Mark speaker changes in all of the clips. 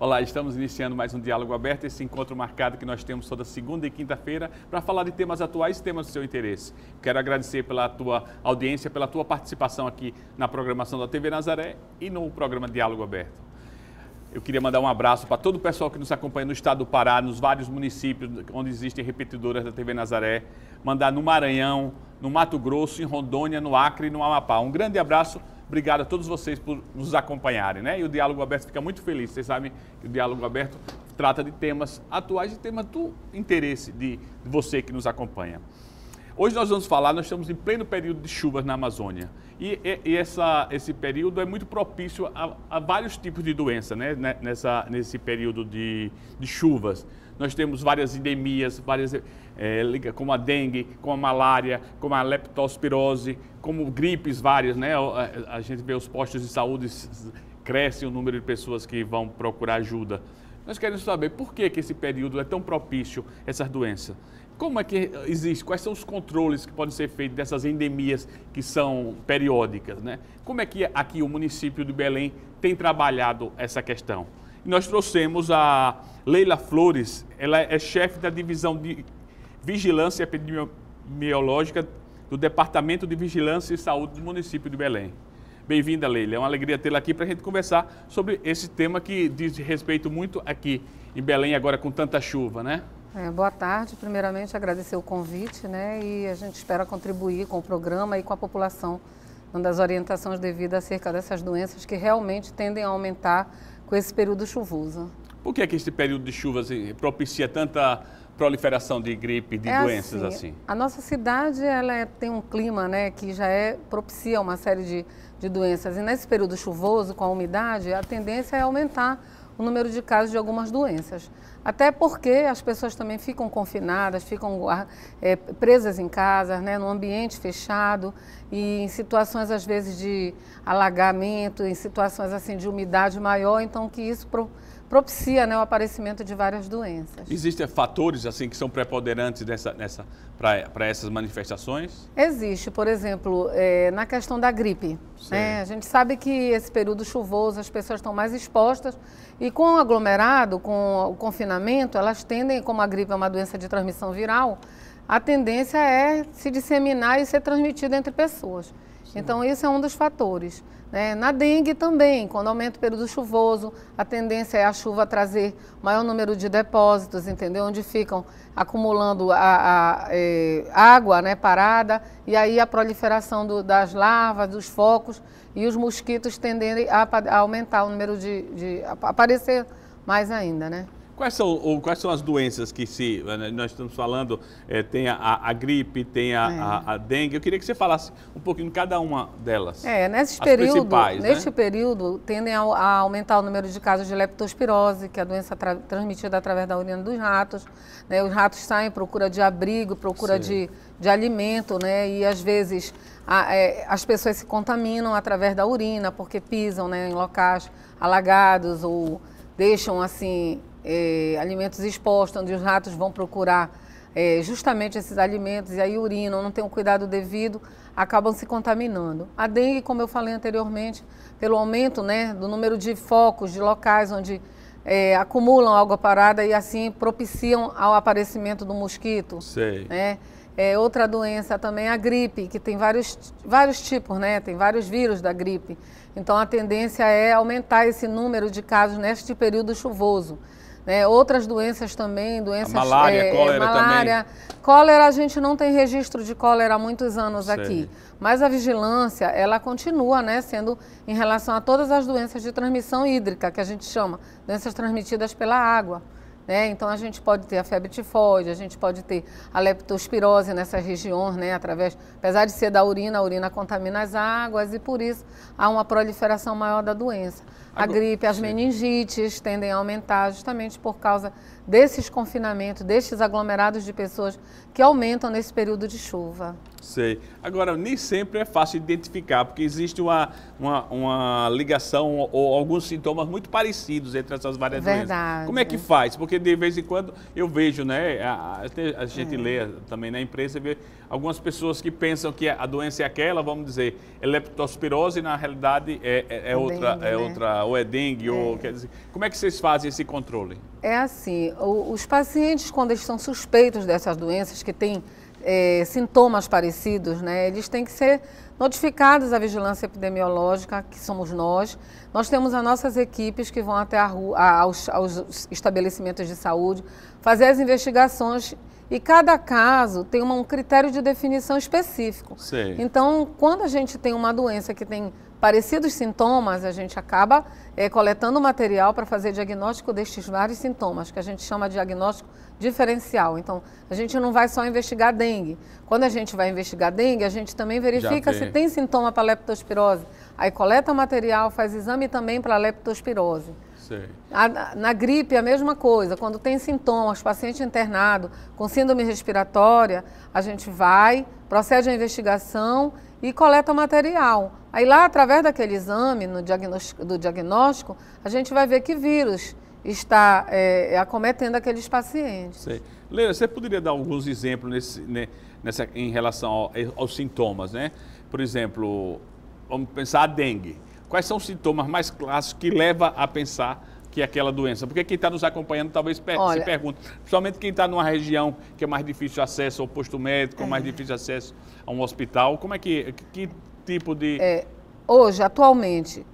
Speaker 1: Olá, estamos iniciando mais um diálogo aberto, esse encontro marcado que nós temos toda segunda e quinta-feira para falar de temas atuais e temas do seu interesse. Quero agradecer pela tua audiência, pela tua participação aqui na programação da TV Nazaré e no programa Diálogo Aberto. Eu queria mandar um abraço para todo o pessoal que nos acompanha no estado do Pará, nos vários municípios onde existem repetidoras da TV Nazaré, mandar no Maranhão, no Mato Grosso, em Rondônia, no Acre e no Amapá. Um grande abraço Obrigado a todos vocês por nos acompanharem, né? E o Diálogo Aberto fica muito feliz. Vocês sabem que o Diálogo Aberto trata de temas atuais e temas do interesse de, você que nos acompanha. Hoje nós vamos falar, nós estamos em pleno período de chuvas na Amazônia. E, e, e essa, esse período é muito propício a, a, vários tipos de doença, né? Nessa, nesse período de, de chuvas. Nós temos várias endemias, várias é, como a dengue, como a malária, como a leptospirose, como gripes várias, né? A, gente vê os postos de saúde cresce o número de pessoas que vão procurar ajuda. Nós queremos saber por que, que esse período é tão propício a essas doenças. Como é que existe? Quais são os controles que podem ser feitos dessas endemias que são periódicas? Né? Como é que aqui o município de Belém tem trabalhado essa questão? E nós trouxemos a Leila Flores, ela é chefe da divisão de Vigilância Epidemiológica do Departamento de Vigilância e Saúde do município de Belém. Bem-vinda, Leila. É uma alegria tê-la aqui para a gente conversar sobre esse tema que diz respeito muito aqui em Belém, agora com tanta chuva, né?
Speaker 2: É, boa tarde. Primeiramente, agradecer o convite, né? E a gente espera contribuir com o programa e com a população, dando as orientações devidas acerca dessas doenças que realmente tendem a aumentar com esse período
Speaker 1: chuvoso. Por que, é que esse período de chuvas assim, propicia tanta proliferação de gripe, de é assim, doenças assim, assim?
Speaker 2: A nossa cidade ela é, tem um clima né, que já é propicia uma série de, de doenças. E nesse período chuvoso, com a umidade, a tendência é aumentar o número de casos de algumas doenças. Até porque as pessoas também ficam confinadas, ficam ah, é, presas em casa, né, num ambiente fechado e em situações às vezes de alagamento, em situações assim de umidade maior, então que isso pro propicia né, o aparecimento de várias doenças.
Speaker 1: Existem fatores assim que são preponderantes nessa, nessa, para essas manifestações?
Speaker 2: Existe, por exemplo, é, na questão da gripe. Né? A gente sabe que esse período chuvoso as pessoas estão mais expostas e com o aglomerado, com o confinamento, elas tendem, como a gripe é uma doença de transmissão viral, a tendência é se disseminar e ser transmitida entre pessoas. Então, isso é um dos fatores. Né? Na dengue também, quando aumenta o período chuvoso, a tendência é a chuva trazer maior número de depósitos, entendeu? Onde ficam acumulando a, a, é, água né, parada, e aí a proliferação do, das larvas, dos focos, e os mosquitos tendem a, a aumentar o número de, de aparecer mais ainda, né?
Speaker 1: Quais são, ou, quais são as doenças que se. Né, nós estamos falando, é, tem a, a, gripe, tem a, é. a, a, dengue. Eu queria que você falasse um pouquinho de cada uma delas. É, nesse período, né? neste né?
Speaker 2: período, tendem a, a, aumentar o número de casos de leptospirose, que é a doença tra transmitida através da urina dos ratos. Né? Os ratos saem em procura de abrigo, procura de, de alimento, né? E às vezes a, é, as pessoas se contaminam através da urina, porque pisam né, em locais alagados ou deixam assim é, alimentos expostos, onde os ratos vão procurar é, justamente esses alimentos e aí urinam, não tem um cuidado devido, acabam se contaminando. A dengue, como eu falei anteriormente, pelo aumento né, do número de focos, de locais onde é, acumulam água parada e assim propiciam ao aparecimento do mosquito. Sei. Né? É, outra doença também é a gripe, que tem vários, vários tipos, né? Tem vários vírus da gripe. Então a tendência é aumentar esse número de casos neste período chuvoso. Né? Outras doenças também, doenças... A malária, é, é cólera malária. também. Cólera, a gente não tem registro de cólera há muitos anos Sei. aqui. Mas a vigilância, ela continua né, sendo em relação a todas as doenças de transmissão hídrica, que a gente chama, doenças transmitidas pela água. Né? Então a gente pode ter a febre tifoide, a gente pode ter a leptospirose nessas regiões, né? Através, apesar de ser da urina, a urina contamina as águas e por isso há uma proliferação maior da doença. A gripe, as meningites tendem a aumentar justamente por causa desses confinamentos, destes aglomerados de pessoas que aumentam nesse período de chuva.
Speaker 1: Sei. Agora, nem sempre é fácil identificar, porque existe uma, uma, uma ligação ou, alguns sintomas muito parecidos entre essas várias Verdade. doenças. Como é que faz? Porque de vez em quando eu vejo, né? A, a gente é. lê também na imprensa, vê algumas pessoas que pensam que a doença é aquela, vamos dizer, é leptospirose, e na realidade é, é, é, é outra, dengue, é né? outra, ou é dengue, ou é. quer dizer. Como é que vocês fazem esse controle?
Speaker 2: É assim, os pacientes, quando eles são suspeitos dessas doenças, que têm é, sintomas parecidos, né, eles têm que ser notificados à vigilância epidemiológica, que somos nós. Nós temos as nossas equipes que vão até a rua, aos, aos estabelecimentos de saúde fazer as investigações e cada caso tem um critério de definição específico. Então, quando a gente tem uma doença que tem parecidos sintomas, a gente acaba é, coletando material para fazer diagnóstico destes vários sintomas, que a gente chama de diagnóstico diferencial. Então, a gente não vai só investigar dengue. Quando a gente vai investigar dengue, a gente também verifica tem. se tem sintoma para leptospirose. Aí coleta material, faz exame também para leptospirose. A, na gripe, a mesma coisa. Quando tem sintomas, paciente internado com síndrome respiratória, a gente vai, procede a investigação e coleta o material. Aí lá, através daquele exame diagnóstico, do diagnóstico, a gente vai ver que vírus está é, é acometendo aqueles pacientes.
Speaker 1: Sei. Leila, você poderia dar alguns exemplos nesse, né, nessa, em relação ao, aos sintomas, né? Por exemplo, vamos pensar a dengue. Quais são os sintomas mais clássicos que leva a pensar que é aquela doença? Porque quem está nos acompanhando talvez per Olha, se pergunte, principalmente quem está numa região que é mais difícil de acesso ao posto médico, é. mais difícil acesso a um hospital, como é que, que tipo de...
Speaker 2: É, hoje, atualmente,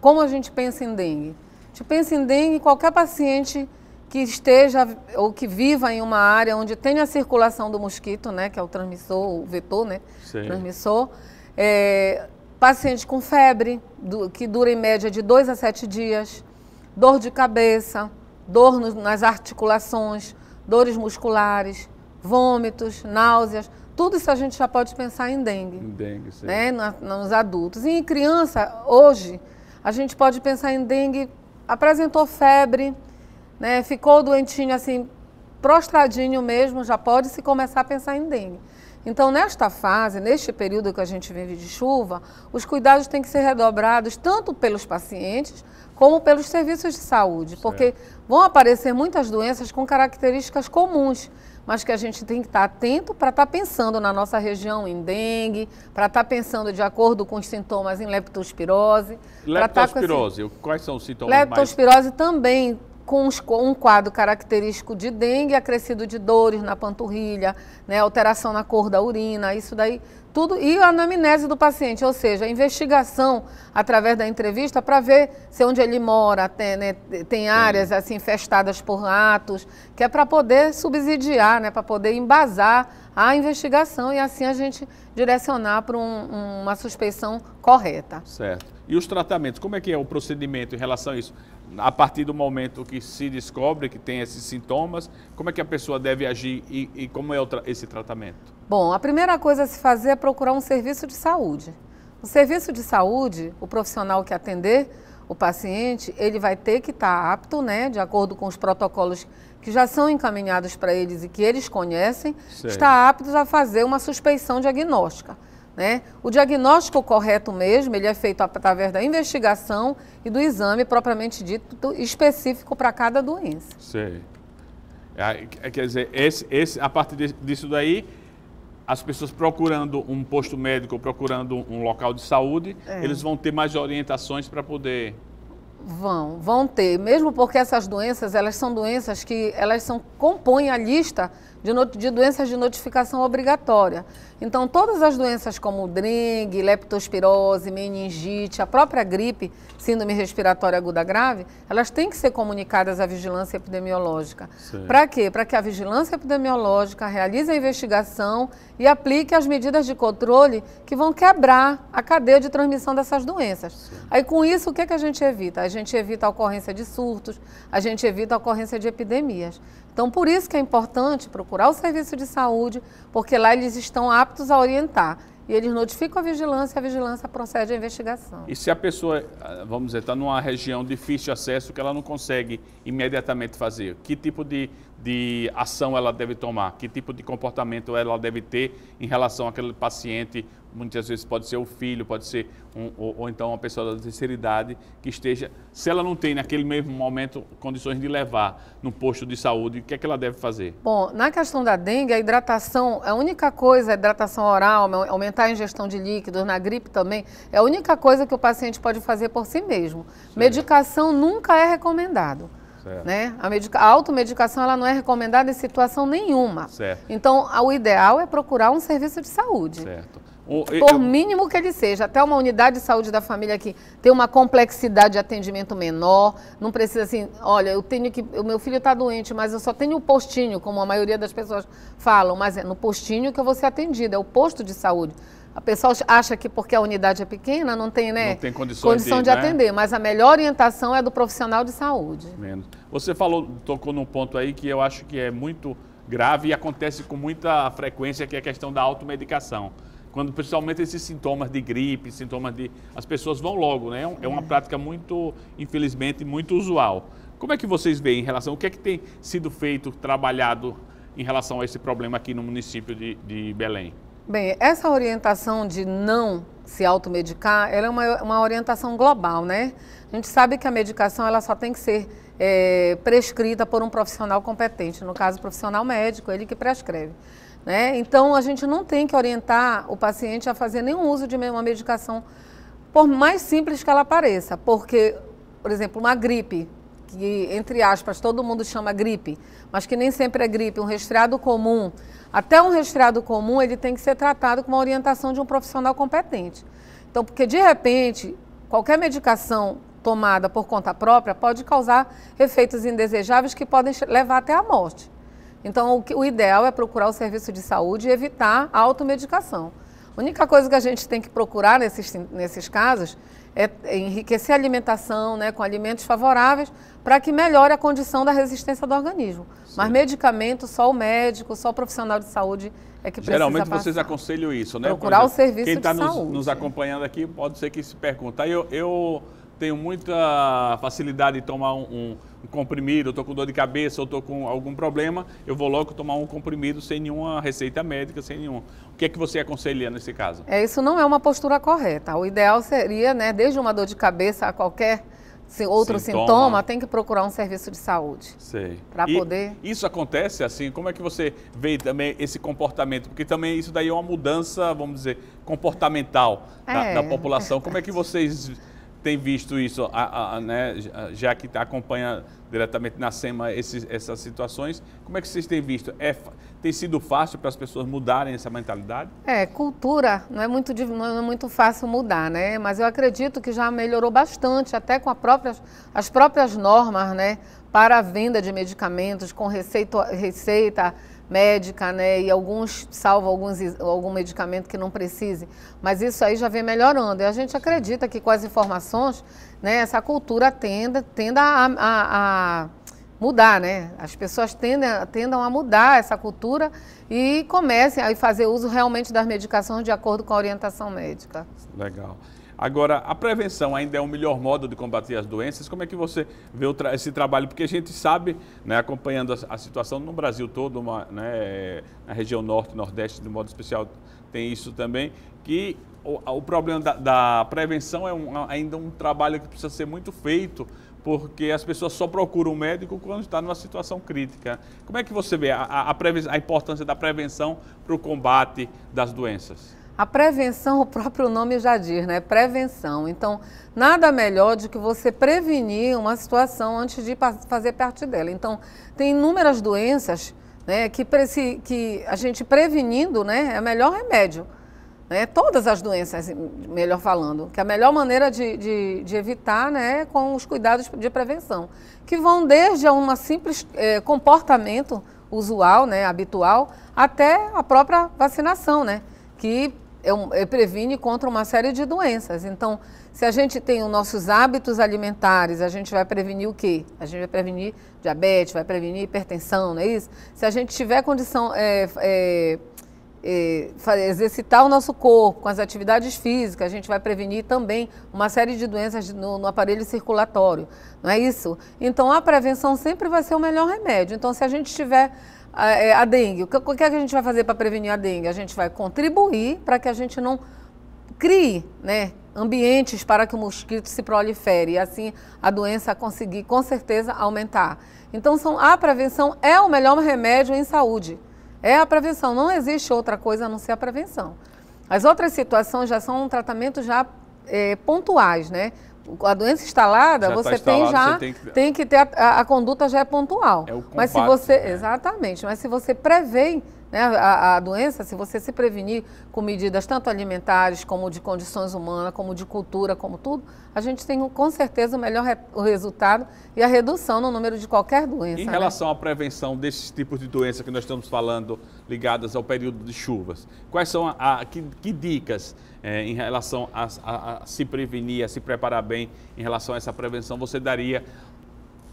Speaker 2: como a gente pensa em dengue? A gente pensa em dengue, qualquer paciente que esteja ou que viva em uma área onde tenha a circulação do mosquito, né, que é o transmissor, o vetor, né, Sim. transmissor, é, paciente com febre, do, que dura em média de 2 a 7 dias, dor de cabeça, dor no, nas articulações, dores musculares, vômitos, náuseas. Tudo isso a gente já pode pensar em dengue. Em
Speaker 1: dengue, sim. Né?
Speaker 2: Na, nos adultos. E em criança, hoje, a gente pode pensar em dengue, apresentou febre, né? ficou doentinho assim, prostradinho mesmo, já pode se começar a pensar em dengue. Então, nesta fase, neste período que a gente vive de chuva, os cuidados têm que ser redobrados tanto pelos pacientes como pelos serviços de saúde, porque vão aparecer muitas doenças com características comuns, mas que a gente tem que estar atento para estar tá pensando na nossa região em dengue, para estar tá pensando de acordo com os sintomas em leptospirose. Tá leptospirose,
Speaker 1: quais são os sintomas Leptospirose
Speaker 2: mais... também com um quadro característico de dengue, acrescido de dores na panturrilha, né, alteração na cor da urina, isso daí tudo e a anamnese do paciente, ou seja, a investigação através da entrevista para ver se onde ele mora tem, né, tem áreas assim infestadas por ratos, que é para poder subsidiar, né, para poder embasar a investigação e assim a gente direcionar para um, uma suspeição correta.
Speaker 1: Certo. E os tratamentos, como é que é o procedimento em relação a isso? A partir do momento que se descobre que tem esses sintomas, como é que a pessoa deve agir e, e como é tra esse tratamento?
Speaker 2: Bom, a primeira coisa a se fazer é procurar um serviço de saúde. O serviço de saúde, o profissional que atender o paciente, ele vai ter que estar tá apto, né, de acordo com os protocolos que já são encaminhados para eles e que eles conhecem, estar está aptos a fazer uma suspeição diagnóstica. Né? O diagnóstico correto mesmo, ele é feito através da investigação e do exame propriamente dito específico para cada doença.
Speaker 1: Sim. É, ah, quer dizer, esse, esse, a partir disso daí, as pessoas procurando um posto médico, procurando um local de saúde, é. eles vão ter mais orientações para poder
Speaker 2: Vão, vão ter, mesmo porque essas doenças, elas são doenças que elas são, compõem a lista de, de doenças de notificação obrigatória. Então, todas as doenças como dengue, leptospirose, meningite, a própria gripe, síndrome respiratória aguda grave, elas têm que ser comunicadas à vigilância epidemiológica. Para quê? Para que a vigilância epidemiológica realize a investigação e aplique as medidas de controle que vão quebrar a cadeia de transmissão dessas doenças. Sim. Aí, com isso, o que, é que a gente evita? A gente evita a ocorrência de surtos, a gente evita a ocorrência de epidemias. Então, por isso que é importante procurar o serviço de saúde, porque lá eles estão aptos a orientar. E eles notificam a vigilância e a vigilância procede à investigação.
Speaker 1: E se a pessoa, ah, vamos dizer, está numa região difícil de acesso que ela não consegue imediatamente fazer, que tipo de, de ação ela deve tomar? Que tipo de comportamento ela deve ter em relação àquele paciente muitas vezes pode ser o filho, pode ser um, ou, ou, então uma pessoa da terceira idade que esteja, se ela não tem naquele mesmo momento condições de levar no posto de saúde, o que é que ela deve fazer?
Speaker 2: Bom, na questão da dengue, a hidratação, a única coisa, a hidratação oral, aumentar a ingestão de líquidos, na gripe também, é a única coisa que o paciente pode fazer por si mesmo. Medicação nunca é recomendado. Né? A, medica... a automedicação ela não é recomendada em situação nenhuma. Certo. Então, o ideal é procurar um serviço de saúde. Certo. Um, Por eu... mínimo que ele seja. Até uma unidade de saúde da família que tem uma complexidade de atendimento menor, não precisa assim, olha, eu tenho que. O meu filho está doente, mas eu só tenho o um postinho, como a maioria das pessoas falam, mas é no postinho que eu vou ser atendida, é o posto de saúde. A pessoa acha que porque a unidade é pequena, não tem, né? Não tem condições condição de, de né? atender, mas a melhor orientação é do profissional de saúde.
Speaker 1: Menos. Você falou, tocou num ponto aí que eu acho que é muito grave e acontece com muita frequência, que é a questão da automedicação quando principalmente esses sintomas de gripe, sintomas de. As pessoas vão logo, né? É, é uma prática muito, infelizmente, muito usual. Como é que vocês veem em relação. O que é que tem sido feito, trabalhado em relação a esse problema aqui no município de, de Belém?
Speaker 2: Bem, essa orientação de não se automedicar, ela é uma, uma orientação global, né? A gente sabe que a medicação ela só tem que ser é, prescrita por um profissional competente, no caso, profissional médico, ele que prescreve. Né? Então, a gente não tem que orientar o paciente a fazer nenhum uso de uma medicação, por mais simples que ela pareça, porque, por exemplo, uma gripe, que entre aspas todo mundo chama gripe, mas que nem sempre é gripe, um resfriado comum, até um resfriado comum, ele tem que ser tratado com a orientação de um profissional competente. Então, porque de repente, qualquer medicação tomada por conta própria pode causar efeitos indesejáveis que podem levar até à morte. Então, o, que, o ideal é procurar o serviço de saúde e evitar a automedicação. A única coisa que a gente tem que procurar nesses, nesses casos é enriquecer a alimentação né, com alimentos favoráveis para que melhore a condição da resistência do organismo. Sim. Mas medicamento, só o médico, só o profissional de saúde é que precisa Geralmente passar. vocês
Speaker 1: aconselham isso, né? Procurar exemplo, o serviço tá de nos, saúde. Quem está nos acompanhando aqui pode ser que se pergunta. Eu, eu tenho muita facilidade de tomar um, um um comprimido, eu tô com dor de cabeça, eu tô com algum problema, eu vou logo tomar um comprimido sem nenhuma receita médica, sem nenhum. O que é que você aconselha nesse caso?
Speaker 2: É, isso não é uma postura correta. O ideal seria, né, desde uma dor de cabeça a qualquer outro sintoma, sintoma, tem que procurar um serviço de
Speaker 1: saúde. Sei. Para poder. Isso acontece assim? Como é que você vê também esse comportamento? Porque também isso daí é uma mudança, vamos dizer, comportamental é, da, da, população. É Como é que vocês tem visto isso, a, a, né, já que acompanha diretamente na SEMA esses, essas situações, como é que vocês têm visto? É, tem sido fácil para as pessoas mudarem essa mentalidade?
Speaker 2: É, cultura não é, muito, não é muito fácil mudar, né? Mas eu acredito que já melhorou bastante, até com própria, as próprias normas, né? Para a venda de medicamentos com receita, receita médica, né? E alguns, salva alguns, algum medicamento que não precise. Mas isso aí já vem melhorando. E a gente acredita que com as informações, né, essa cultura tenda, tenda a, a, a mudar, né? As pessoas tendem, tendam a mudar essa cultura e comecem a fazer uso realmente das medicações de acordo com a orientação médica.
Speaker 1: Legal. Agora, a prevenção ainda é o melhor modo de combater as doenças. Como é que você vê esse trabalho? Porque a gente sabe, né, acompanhando a, situação no Brasil todo, uma, né, na região norte, nordeste, de modo especial, tem isso também, que o, o problema da, da, prevenção é um, ainda um trabalho que precisa ser muito feito, porque as pessoas só procuram o médico quando está numa situação crítica. Como é que você vê a, a, a importância da prevenção para o combate das doenças?
Speaker 2: A prevenção, o próprio nome já diz, né? Prevenção. Então, nada melhor do que você prevenir uma situação antes de fazer parte dela. Então, tem inúmeras doenças né, que, que a gente prevenindo né, é o melhor remédio. Né? Todas as doenças, melhor falando, que a melhor maneira de, de, de evitar né, é com os cuidados de prevenção, que vão desde um simples é, comportamento usual, né, habitual, até a própria vacinação, né? que é, é, previne contra uma série de doenças. Então, se a gente tem os nossos hábitos alimentares, a gente vai prevenir o quê? A gente vai prevenir diabetes, vai prevenir hipertensão, não é isso? Se a gente tiver condição, é, é, é exercitar o nosso corpo com as atividades físicas, a gente vai prevenir também uma série de doenças no, no aparelho circulatório, não é isso? Então, a prevenção sempre vai ser o melhor remédio. Então, se a gente tiver a, é, a dengue. O que, o que, é a gente vai fazer para prevenir a dengue? A gente vai contribuir para que a gente não crie né, ambientes para que o mosquito se prolifere e assim a doença conseguir com certeza aumentar. Então são, a prevenção é o melhor remédio em saúde. É a prevenção, não existe outra coisa a não ser a prevenção. As outras situações já são um tratamento já é, pontuais, né? a doença instalada, já tá você tá tem já você tem, que... tem que ter a, a, a, conduta já é pontual. É o combate, mas se você né? exatamente, mas se você prevê né, a, a, doença, se você se prevenir com medidas tanto alimentares como de condições humanas, como de cultura, como tudo, a gente tem com certeza o melhor re, o resultado e a redução no número de qualquer doença. Em né? relação
Speaker 1: né? à prevenção desses tipos de doença que nós estamos falando, ligadas ao período de chuvas. Quais são a, a que, que, dicas é, em relação a, a, a se prevenir, a se preparar bem em relação a essa prevenção você daria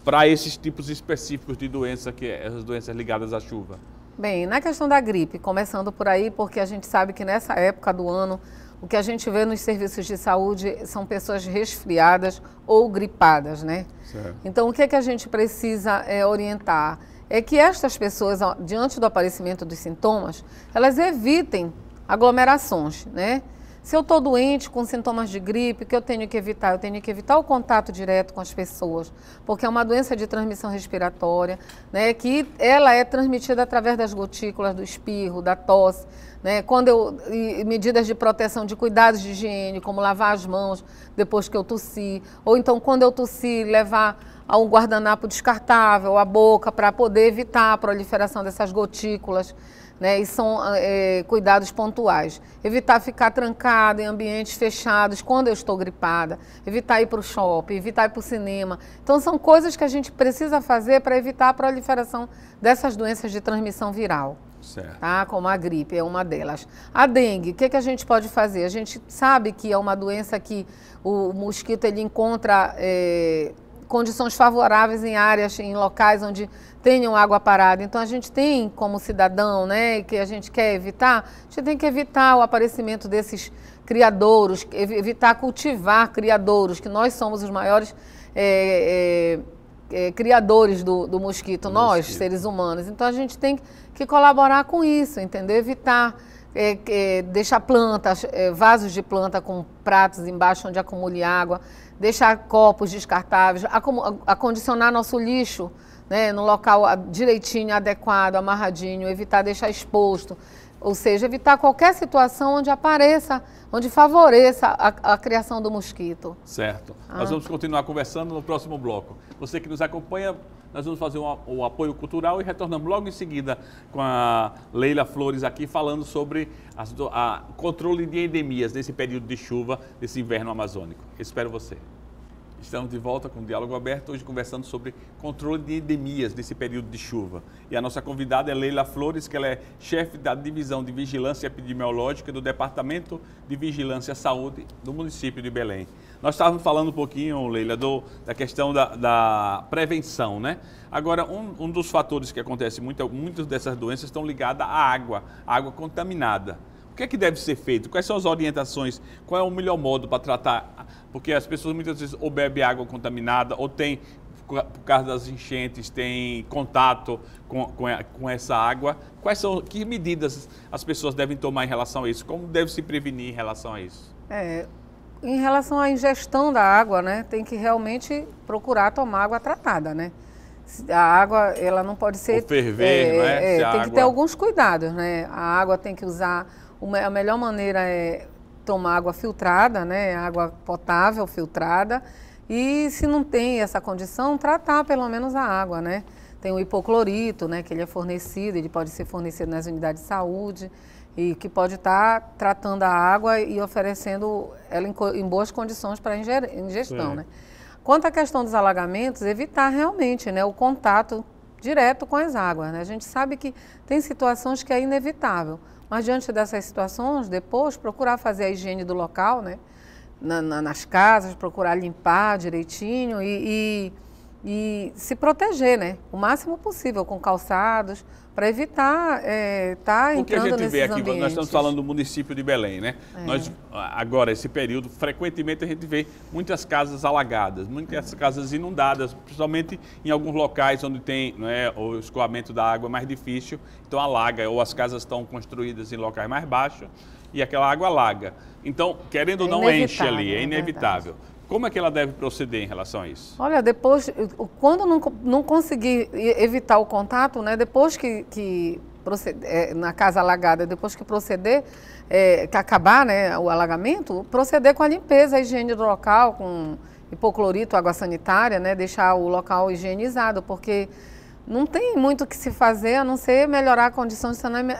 Speaker 1: para esses tipos específicos de doença, que é, as doenças ligadas à chuva?
Speaker 2: Bem, na questão da gripe, começando por aí, porque a gente sabe que nessa época do ano, o que a gente vê nos serviços de saúde são pessoas resfriadas ou gripadas, né? Certo. Então, o que, é que a gente precisa é, orientar? é que estas pessoas, diante do aparecimento dos sintomas, elas evitem aglomerações, né? Se eu estou doente com sintomas de gripe, o que eu tenho que evitar? Eu tenho que evitar o contato direto com as pessoas, porque é uma doença de transmissão respiratória, né, que ela é transmitida através das gotículas, do espirro, da tosse. Né? Quando eu, medidas de proteção, de cuidados de higiene, como lavar as mãos depois que eu tossi, ou então quando eu tossi, levar a um guardanapo descartável, a boca, para poder evitar a proliferação dessas gotículas né? E são ah, é, cuidados pontuais. Evitar ficar trancada em ambientes fechados quando eu estou gripada, evitar ir para o shopping, evitar ir para o cinema. Então, são coisas que a gente precisa fazer para evitar a proliferação dessas doenças de transmissão viral. Certo. Tá? Como a gripe é uma delas. A dengue, o que, que a gente pode fazer? A gente sabe que é uma doença que o mosquito ele encontra. É, condições favoráveis em áreas, em locais onde tenham água parada. Então a gente tem como cidadão, né, que a gente quer evitar, a gente tem que evitar o aparecimento desses criadouros, evitar cultivar criadouros, que nós somos os maiores é, é, é, criadores do, do mosquito, do nós, mosquito. seres humanos. Então a gente tem que colaborar com isso, entendeu? Evitar eh, eh, deixar plantas, eh, vasos de planta com pratos embaixo onde acumule água deixar copos descartáveis, acondicionar nosso lixo né, no local ah, direitinho, adequado, amarradinho, evitar deixar exposto. Ou seja, evitar qualquer situação onde apareça, onde favoreça a, a criação do mosquito.
Speaker 1: Certo. Ah. Nós vamos continuar conversando no próximo bloco. Você que nos acompanha, nós vamos fazer o apoio cultural e retornamos logo em seguida com a Leila Flores aqui falando sobre o controle de endemias nesse período de chuva, desse inverno amazônico. Espero você. Estamos de volta com o Diálogo Aberto, hoje conversando sobre controle de endemias nesse período de chuva. E a nossa convidada é Leila Flores, que ela é chefe da Divisão de Vigilância Epidemiológica do Departamento de Vigilância Saúde do município de Belém. Nós estávamos falando um pouquinho, Leila, do, da questão da, da prevenção, né? Agora, um, um, dos fatores que acontece muito, é muitas dessas doenças estão ligadas à água, à água contaminada. O que é que deve ser feito? Quais são as orientações? Qual é o melhor modo para tratar? Porque as pessoas muitas vezes ou bebem água contaminada ou tem por causa das enchentes, tem contato com, com, com, essa água. Quais são, que medidas as pessoas devem tomar em relação a isso? Como deve se prevenir em relação a isso?
Speaker 2: É, em relação à ingestão da água, né, tem que realmente procurar tomar água tratada, né? A água, ela não pode ser... Ou ferver, é, né? É, é tem água... que ter alguns cuidados, né? A água tem que usar... a melhor maneira é tomar água filtrada, né? Água potável, filtrada. E se não tem essa condição, tratar pelo menos a água, né? Tem o hipoclorito, né? Que ele é fornecido, ele pode ser fornecido nas unidades de saúde e que pode estar tá tratando a água e oferecendo ela em, em boas condições para ingestão, é. né? Quanto à questão dos alagamentos, evitar realmente né, o contato direto com as águas. Né? A gente sabe que tem situações que é inevitável, mas diante dessas situações, depois procurar fazer a higiene do local, né? Na, na, nas casas, procurar limpar direitinho e, e, e, se proteger né? o máximo possível com calçados, para evitar estar é, tá entrando nesses O que a gente vê aqui, ambientes. nós estamos falando
Speaker 1: do município de Belém, né? É. Nós, agora, esse período, frequentemente a gente vê muitas casas alagadas, muitas casas inundadas, principalmente em alguns locais onde tem né, o escoamento da água mais difícil, então alaga, ou as casas estão construídas em locais mais baixos e aquela água alaga. Então, querendo ou é não, enche ali, é, inevitável. É como é que ela deve proceder em relação a isso?
Speaker 2: Olha, depois, quando não, não conseguir evitar o contato, né, depois que, que proceder, é, na casa alagada, depois que proceder, é, que acabar né, o alagamento, proceder com a limpeza, a higiene do local, com hipoclorito, água sanitária, né, deixar o local higienizado, porque não tem muito o que se fazer a não ser melhorar a condição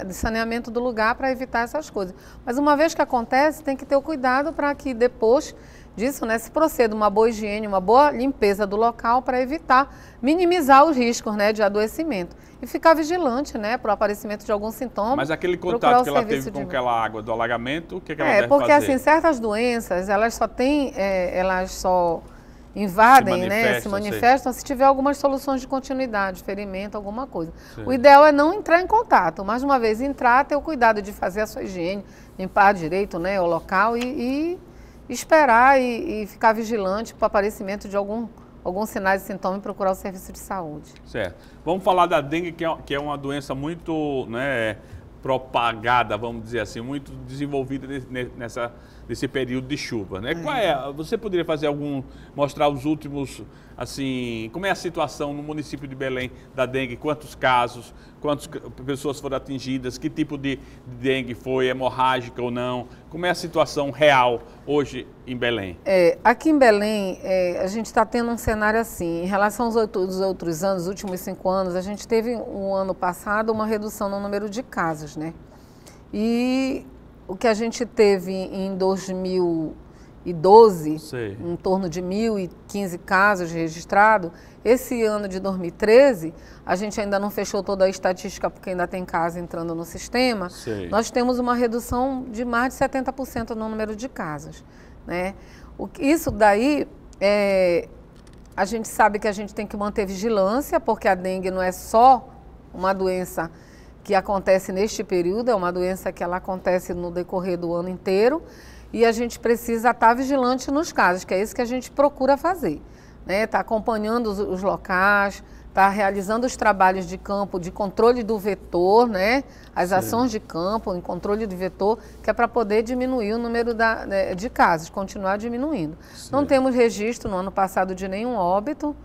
Speaker 2: de saneamento do lugar para evitar essas coisas. Mas uma vez que acontece, tem que ter o cuidado para que depois disso, né, se proceda uma boa higiene, uma boa limpeza do local para evitar, minimizar os riscos né, de adoecimento. E ficar vigilante né, para o aparecimento de algum sintoma. Mas aquele contato que ela teve com de...
Speaker 1: aquela água do alagamento, o que, que ela é, deve fazer? É, porque assim,
Speaker 2: certas doenças, elas só têm, é, elas só invadem, se né, se manifestam, se tiver algumas soluções de continuidade, ferimento, alguma coisa. Sim. O ideal é não entrar em contato. Mais uma vez, entrar, ter o cuidado de fazer a sua higiene, limpar direito né, o local e, e esperar e, e ficar vigilante para o aparecimento de algum, alguns sinais e sintomas e procurar o serviço de saúde.
Speaker 1: Certo. Vamos falar da dengue, que é, que é uma doença muito né, propagada, vamos dizer assim, muito desenvolvida nessa desse período de chuva, né? É. Qual é? Você poderia fazer algum mostrar os últimos assim, como é a situação no município de Belém da dengue, quantos casos, quantas pessoas foram atingidas, que tipo de dengue foi, é hemorrágica ou não? Como é a situação real hoje em Belém? É,
Speaker 2: aqui em Belém, é, a gente está tendo um cenário assim. Em relação aos outros, outros anos, os últimos cinco anos, a gente teve, um ano passado, uma redução no número de casos, né? E o que a gente teve em 2012, em torno de 1.015 casos registrados, esse ano de 2013, a gente ainda não fechou toda a estatística porque ainda tem casos entrando no sistema, nós temos uma redução de mais de 70% no número de casos. Né? O, isso daí é, a gente sabe que a gente tem que manter vigilância, porque a dengue não é só uma doença que acontece neste período, é uma doença que ela acontece no decorrer do ano inteiro e a gente precisa estar vigilante nos casos, que é isso que a gente procura fazer. Né? Tá acompanhando os, os locais, está realizando os trabalhos de campo de controle do vetor, né? as Sim. ações de campo em controle do vetor, que é para poder diminuir o número da, né, de casos, continuar diminuindo. Sim. Não temos registro no ano passado de nenhum óbito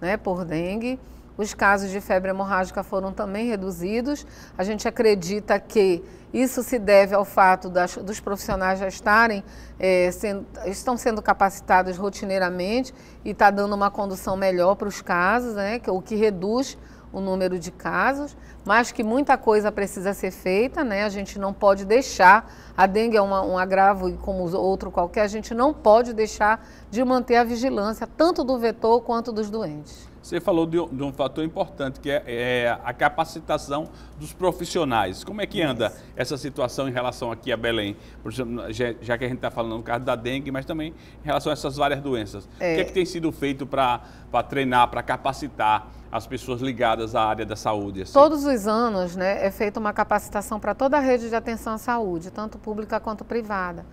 Speaker 2: né, por dengue. Os casos de febre hemorrágica foram também reduzidos. A gente acredita que isso se deve ao fato das, dos profissionais já estarem, é, sendo, estão sendo capacitados rotineiramente e está dando uma condução melhor para os casos, né, é o que reduz o número de casos, mas que muita coisa precisa ser feita, né? A gente não pode deixar, a dengue é uma, um agravo como outro qualquer, a gente não pode deixar de manter a vigilância tanto do vetor quanto dos doentes.
Speaker 1: Você falou de um, de um fator importante, que é, é, a capacitação dos profissionais. Como é que anda Isso. essa situação em relação aqui a Belém? Exemplo, já, já, que a gente está falando no caso da dengue, mas também em relação a essas várias doenças. É. O que, é, é que tem sido feito para treinar, para capacitar as pessoas ligadas à área da saúde? Assim? Todos
Speaker 2: os anos né, é feita uma capacitação para toda a rede de atenção à saúde, tanto pública quanto privada.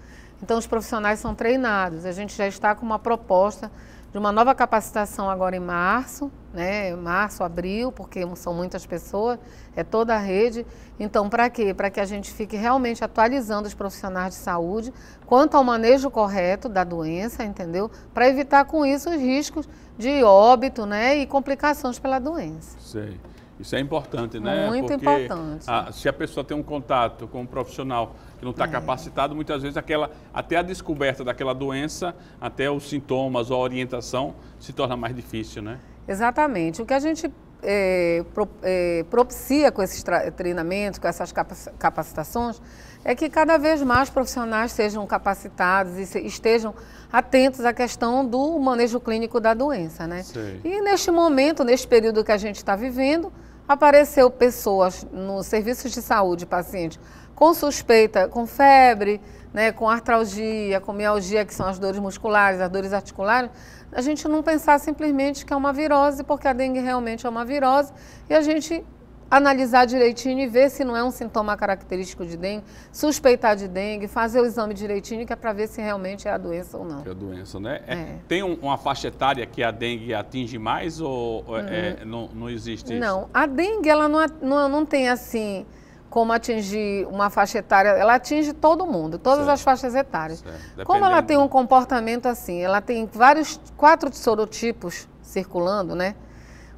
Speaker 2: Então, os profissionais são treinados. A gente já está com uma proposta de uma nova capacitação agora em março, né? Março, abril, porque são muitas pessoas, é toda a rede. Então, para quê? Para que a gente fique realmente atualizando os profissionais de saúde quanto ao manejo correto da doença, entendeu? Para evitar com isso os riscos de óbito, né, e complicações pela doença.
Speaker 1: Sei. Isso é importante, né? Muito Porque importante. A, se a pessoa tem um contato com um profissional que não está é. capacitado, muitas vezes aquela, até a descoberta daquela doença, até os sintomas ou a orientação se torna mais difícil, né?
Speaker 2: Exatamente. O que a gente é, pro, é, propicia com esses treinamentos, com essas capacitações, é que cada vez mais profissionais sejam capacitados e se, estejam atentos à questão do manejo clínico da doença. Né? Sei. E neste momento, neste período que a gente está vivendo, apareceu pessoas nos serviços de saúde, paciente, com suspeita, com febre, né, com artralgia, com mialgia, que são as dores musculares, as dores articulares, a gente não pensar simplesmente que é uma virose, porque a dengue realmente é uma virose, e a gente analisar direitinho e ver se não é um sintoma característico de dengue, suspeitar de dengue, fazer o exame direitinho, que é para ver se realmente é a doença ou não.
Speaker 1: É a doença, né? É. É. Tem um, uma faixa etária que a dengue atinge mais ou é, é, uhum. é, não, não existe isso? Não,
Speaker 2: a dengue ela não, não, não tem assim como atingir uma faixa etária, ela atinge todo mundo, todas certo. as faixas etárias. Como ela tem um comportamento assim, ela tem vários, quatro sorotipos circulando, né?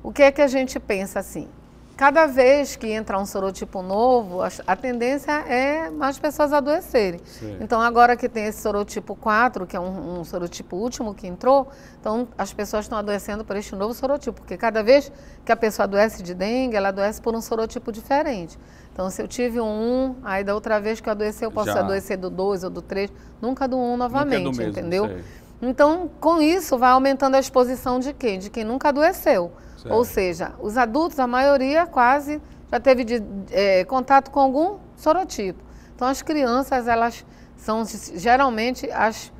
Speaker 2: O que é que a gente pensa assim? cada vez que entra um sorotipo novo, a, tendência é mais pessoas adoecerem. Sim. Então, agora que tem esse sorotipo 4, que é um, um, sorotipo último que entrou, então as pessoas estão adoecendo por este novo sorotipo, porque cada vez que a pessoa adoece de dengue, ela adoece por um sorotipo diferente. Então, se eu tive um 1, aí da outra vez que eu adoeci, eu posso Já. adoecer do 2 ou do 3, nunca do 1 novamente, nunca é do mesmo, entendeu? Sei. Então, com isso, vai aumentando a exposição de quem? De quem nunca adoeceu. Certo. Ou é. seja, os adultos, a maioria quase já teve de, é, contato com algum sorotipo. Então as crianças, elas são geralmente as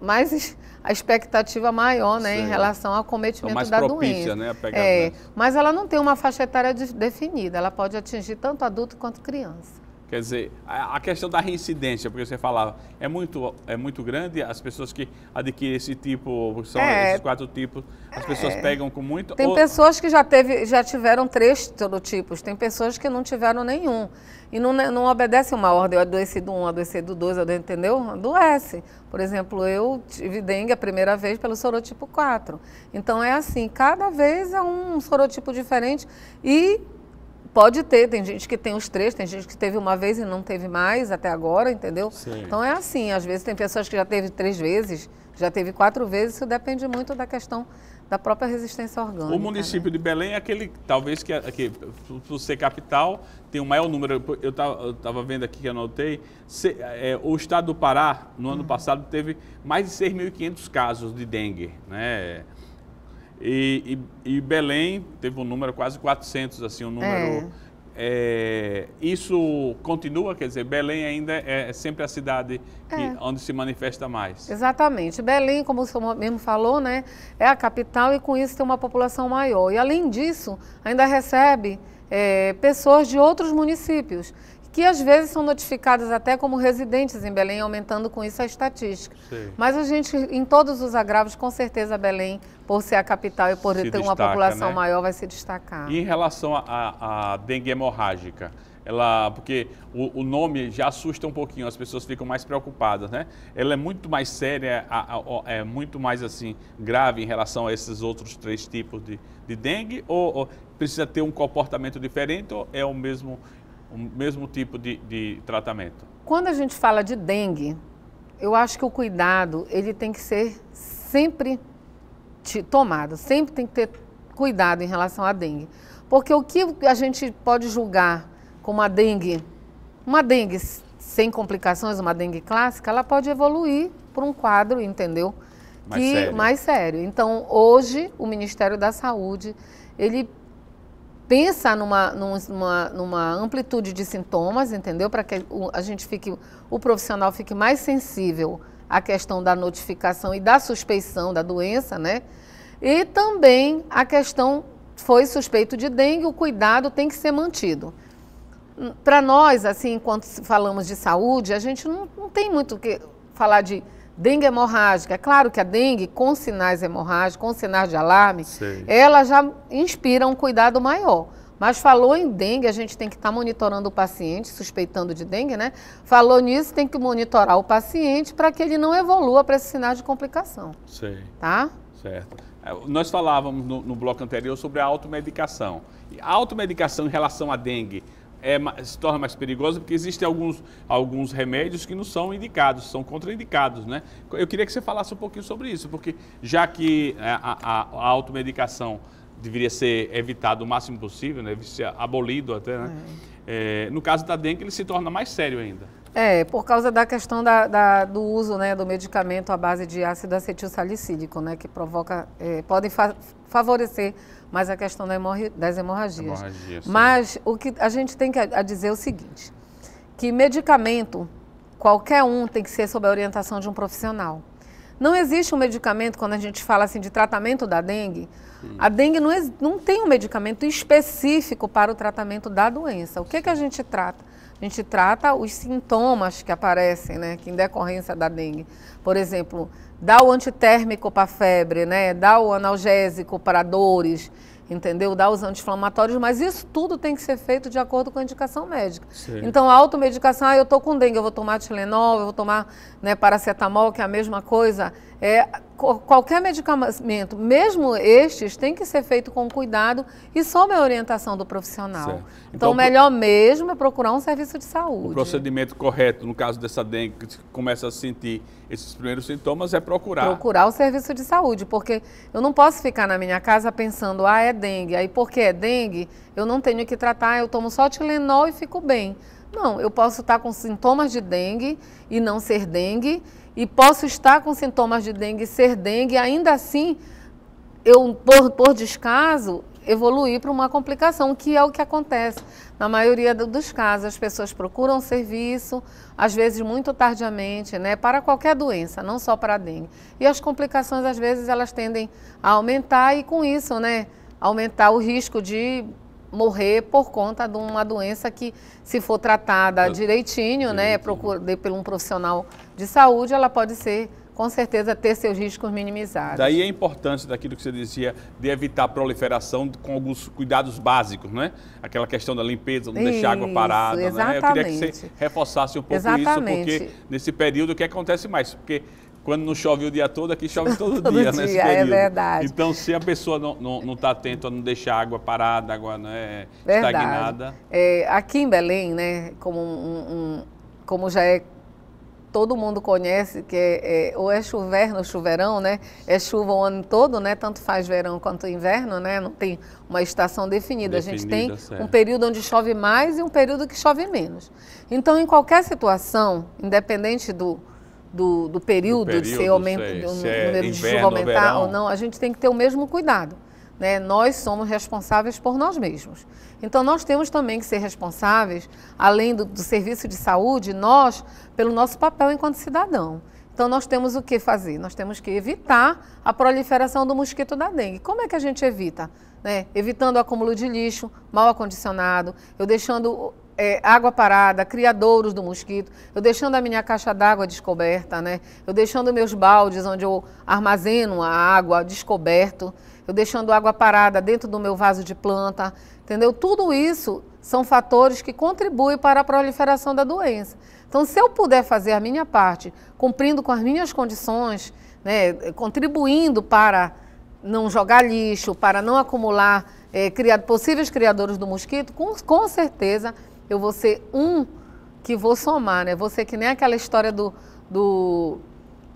Speaker 2: mais a expectativa maior, né, em relação ao cometimento então, da propícia, doença. Né, pegar, é, Mas ela não tem uma faixa etária de, definida, ela pode atingir tanto adulto quanto criança.
Speaker 1: Quer dizer, a questão da reincidência, porque você falava, é muito, é muito grande, as pessoas que adquirem esse tipo, são é, esses quatro tipos, as é, pessoas pegam com muito. Tem ou... pessoas
Speaker 2: que já, teve, já tiveram três tipos tem pessoas que não tiveram nenhum. E não, né, não obedecem uma ordem, eu adoeci do um, adoeci do 2, entendeu? Adoece. Por exemplo, eu tive dengue a primeira vez pelo sorotipo 4. Então é assim, cada vez é um sorotipo diferente e Pode ter, tem gente que tem os três, tem gente que teve uma vez e não teve mais até agora, entendeu? Sim. Então é assim, às vezes tem pessoas que já teve três vezes, já teve quatro vezes, isso depende muito da questão da própria resistência orgânica. O né? município
Speaker 1: né? de Belém é aquele, talvez, que, que por ser capital, tem o maior número. Eu estava vendo aqui que anotei, se, é, o estado do Pará, no ano uhum. passado, teve mais de 6.500 casos de dengue. Né? E, e, e, Belém teve um número quase 400, assim, um é. número... É. É, isso continua, quer dizer, Belém ainda é, é, sempre a cidade que, é. onde se manifesta mais.
Speaker 2: Exatamente. Belém, como o senhor mesmo falou, né, é a capital e com isso tem uma população maior. E além disso, ainda recebe é, pessoas de outros municípios que às vezes são notificadas até como residentes em Belém, aumentando com isso a estatística. Sim. Mas a gente, em todos os agravos, com certeza Belém, por ser a capital e por se ter destaca, uma população né? maior, vai se destacar.
Speaker 1: E em relação à dengue hemorrágica? Ela, porque o, o, nome já assusta um pouquinho, as pessoas ficam mais preocupadas, né? Ela é muito mais séria, é muito mais assim grave em relação a esses outros três tipos de, de dengue, ou, ou precisa ter um comportamento diferente, ou é o mesmo o mesmo tipo de, de tratamento?
Speaker 2: Quando a gente fala de dengue, eu acho que o cuidado ele tem que ser sempre tomado, sempre tem que ter cuidado em relação à dengue. Porque o que a gente pode julgar como a dengue, uma dengue sem complicações, uma dengue clássica, ela pode evoluir para um quadro, entendeu?
Speaker 1: Mais, que, sério. mais
Speaker 2: sério. Então, hoje, o Ministério da Saúde, ele pensa numa, numa, numa amplitude de sintomas, entendeu? Para que a gente fique, o profissional fique mais sensível à questão da notificação e da suspeição da doença, né? E também a questão foi suspeito de dengue, o cuidado tem que ser mantido. Para nós, assim, enquanto falamos de saúde, a gente não, não tem muito o que falar de dengue hemorrágica. É claro que a dengue, com sinais hemorrágicos, com sinais de alarme, ela já inspira um cuidado maior. Mas falou em dengue, a gente tem que estar tá monitorando o paciente, suspeitando de dengue, né? Falou nisso, tem que monitorar o paciente para que ele não evolua para esse sinal de complicação. Sim. Tá?
Speaker 1: Certo. É, nós falávamos no, no bloco anterior sobre a automedicação. a automedicação em relação à dengue, é, se torna mais perigosa porque existem alguns, alguns remédios que não são indicados, são contraindicados, né? Eu queria que você falasse um pouquinho sobre isso, porque já que é, a, a, a automedicação deveria ser evitada o máximo possível, né? Deve ser abolido até, né? É. É, no caso da dengue, ele se torna mais sério ainda.
Speaker 2: É, por causa da questão da, da, do uso né, do medicamento à base de ácido acetil salicílico, né, que provoca, é, podem fa favorecer mas a questão da hemorri das hemorragias. Hemorragia, mas o que a gente tem que a dizer é o seguinte, que medicamento, qualquer um tem que ser sob a orientação de um profissional. Não existe um medicamento, quando a gente fala assim de tratamento da dengue, Sim. a dengue não, não tem um medicamento específico para o tratamento da doença. O que, que a gente trata? A gente trata os sintomas que aparecem, né, que em decorrência da dengue. Por exemplo, Dá o antitérmico para febre, né? Dá o analgésico para dores, entendeu? Dá os anti-inflamatórios, mas isso tudo tem que ser feito de acordo com a indicação médica. Sim. Então, a automedicação, ah, eu tô com dengue, eu vou tomar Tilenol, eu vou tomar né, paracetamol, que é a mesma coisa é, qualquer medicamento, mesmo estes, tem que ser feito com cuidado e sob a orientação do profissional. Certo. Então, então o melhor mesmo é procurar um serviço de saúde. O
Speaker 1: procedimento correto, no caso dessa dengue, que começa a sentir esses primeiros sintomas, é procurar.
Speaker 2: Procurar o serviço de saúde, porque eu não posso ficar na minha casa pensando, ah, é dengue, aí porque é dengue, eu não tenho que tratar, eu tomo só Tilenol e fico bem. Não, eu posso estar com sintomas de dengue e não ser dengue, e posso estar com sintomas de dengue e ser dengue, ainda assim, eu, por, por descaso, evoluir para uma complicação, que é o que acontece na maioria dos casos. As pessoas procuram serviço, às vezes muito tardiamente, né, para qualquer doença, não só para a dengue. E as complicações, às vezes, elas tendem a aumentar e, com isso, né, aumentar o risco de morrer por conta de uma doença que, se for tratada direitinho, tá. direitinho. né, procura, de, por um profissional de saúde, ela pode ser com certeza ter seus riscos minimizados. Daí a
Speaker 1: importância daquilo que você dizia de evitar a proliferação com alguns cuidados básicos, né? Aquela questão da limpeza, não isso, deixar água parada, exatamente. né? Eu queria que você reforçasse um pouco exatamente. isso, porque nesse período o que acontece mais? Porque quando não chove o dia todo, aqui chove todo, todo dia, dia é nesse período. É verdade. Então, se a pessoa não está não, tá atenta a não deixar água parada, água né, verdade. estagnada.
Speaker 2: É, aqui em Belém, né, como, um, um, como já é todo mundo conhece, que é, é, ou é chuverno, chuverão, né? É chuva o ano todo, né? Tanto faz verão quanto inverno, né? Não tem uma estação definida. definida a gente tem certo. um período onde chove mais e um período que chove menos. Então, em qualquer situação, independente do, do, do, período, do período, de ser aumento, do, se é número é inverno, de chuva aumentar ou não, a gente tem que ter o mesmo cuidado. Né? Nós somos responsáveis por nós mesmos. Então, nós temos também que ser responsáveis, além do, do serviço de saúde, nós, pelo nosso papel enquanto cidadão. Então, nós temos o que fazer? Nós temos que evitar a proliferação do mosquito da dengue. Como é que a gente evita? Né? Evitando o acúmulo de lixo mal acondicionado, eu deixando é, água parada, criadouros do mosquito, eu deixando a minha caixa d'água descoberta, né? eu deixando meus baldes onde eu armazeno a água descoberto eu deixando água parada dentro do meu vaso de planta, entendeu? Tudo isso são fatores que contribuem para a proliferação da doença. Então, se eu puder fazer a minha parte, cumprindo com as minhas condições, né, contribuindo para não jogar lixo, para não acumular é, eh, criado, possíveis criadores do mosquito, com, com certeza eu vou ser um que vou somar, né? Você que nem aquela história do, do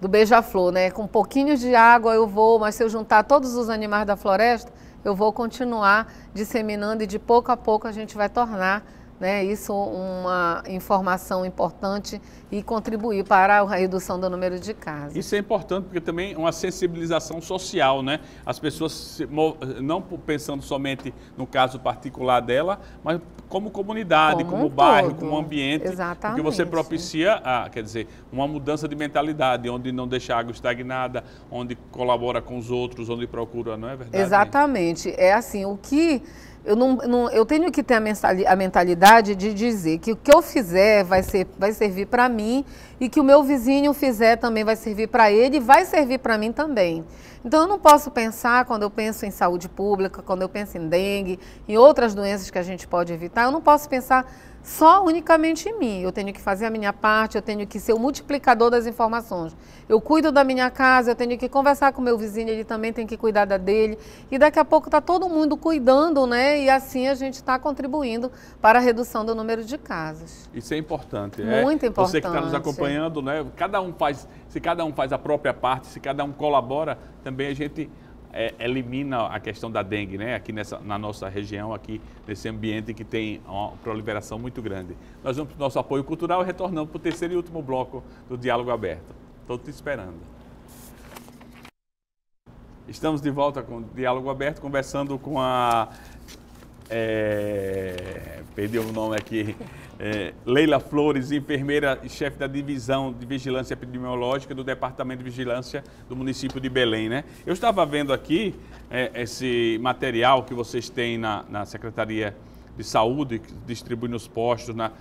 Speaker 2: do beija-flor, né? Com um pouquinho de água eu vou, mas se eu juntar todos os animais da floresta, eu vou continuar disseminando e de pouco a pouco a gente vai tornar né, isso uma informação importante e contribuir para a redução do número de casos.
Speaker 1: Isso é importante porque também é uma sensibilização social, né? As pessoas não pensando somente no caso particular dela, mas como comunidade, como, como um bairro, todo. como ambiente, Exatamente. porque você propicia, a, quer dizer, uma mudança de mentalidade, onde não deixa a água estagnada, onde colabora com os outros, onde procura, não é verdade?
Speaker 2: Exatamente. É assim, o que eu, não, não eu tenho que ter a mentalidade de dizer que o que eu fizer vai, ser, vai servir para mim mim e que o meu vizinho fizer também vai servir para ele e vai servir para mim também. Então eu não posso pensar, quando eu penso em saúde pública, quando eu penso em dengue, e outras doenças que a gente pode evitar, eu não posso pensar só unicamente em mim. Eu tenho que fazer a minha parte, eu tenho que ser o multiplicador das informações. Eu cuido da minha casa, eu tenho que conversar com meu vizinho, ele também tem que cuidar da dele. E daqui a pouco está todo mundo cuidando, né? E assim a gente está contribuindo para a redução do número de casas
Speaker 1: Isso é importante. É. Muito é, importante. Você que está nos acompanhando, né? Cada um faz, se cada um faz a própria parte, se cada um colabora, também a gente é, elimina a questão da dengue, né? Aqui nessa, na nossa região, aqui nesse ambiente que tem uma proliferação muito grande. Nós vamos para o nosso apoio cultural e retornamos para o terceiro e último bloco do Diálogo Aberto. Estou te esperando. Estamos de volta com o Diálogo Aberto, conversando com a é, perdi o nome aqui, é, Leila Flores, enfermeira e chefe da divisão de vigilância epidemiológica do Departamento de Vigilância do município de Belém, né? Eu estava vendo aqui é, esse material que vocês têm na, na, Secretaria de Saúde, que distribui nos postos, na,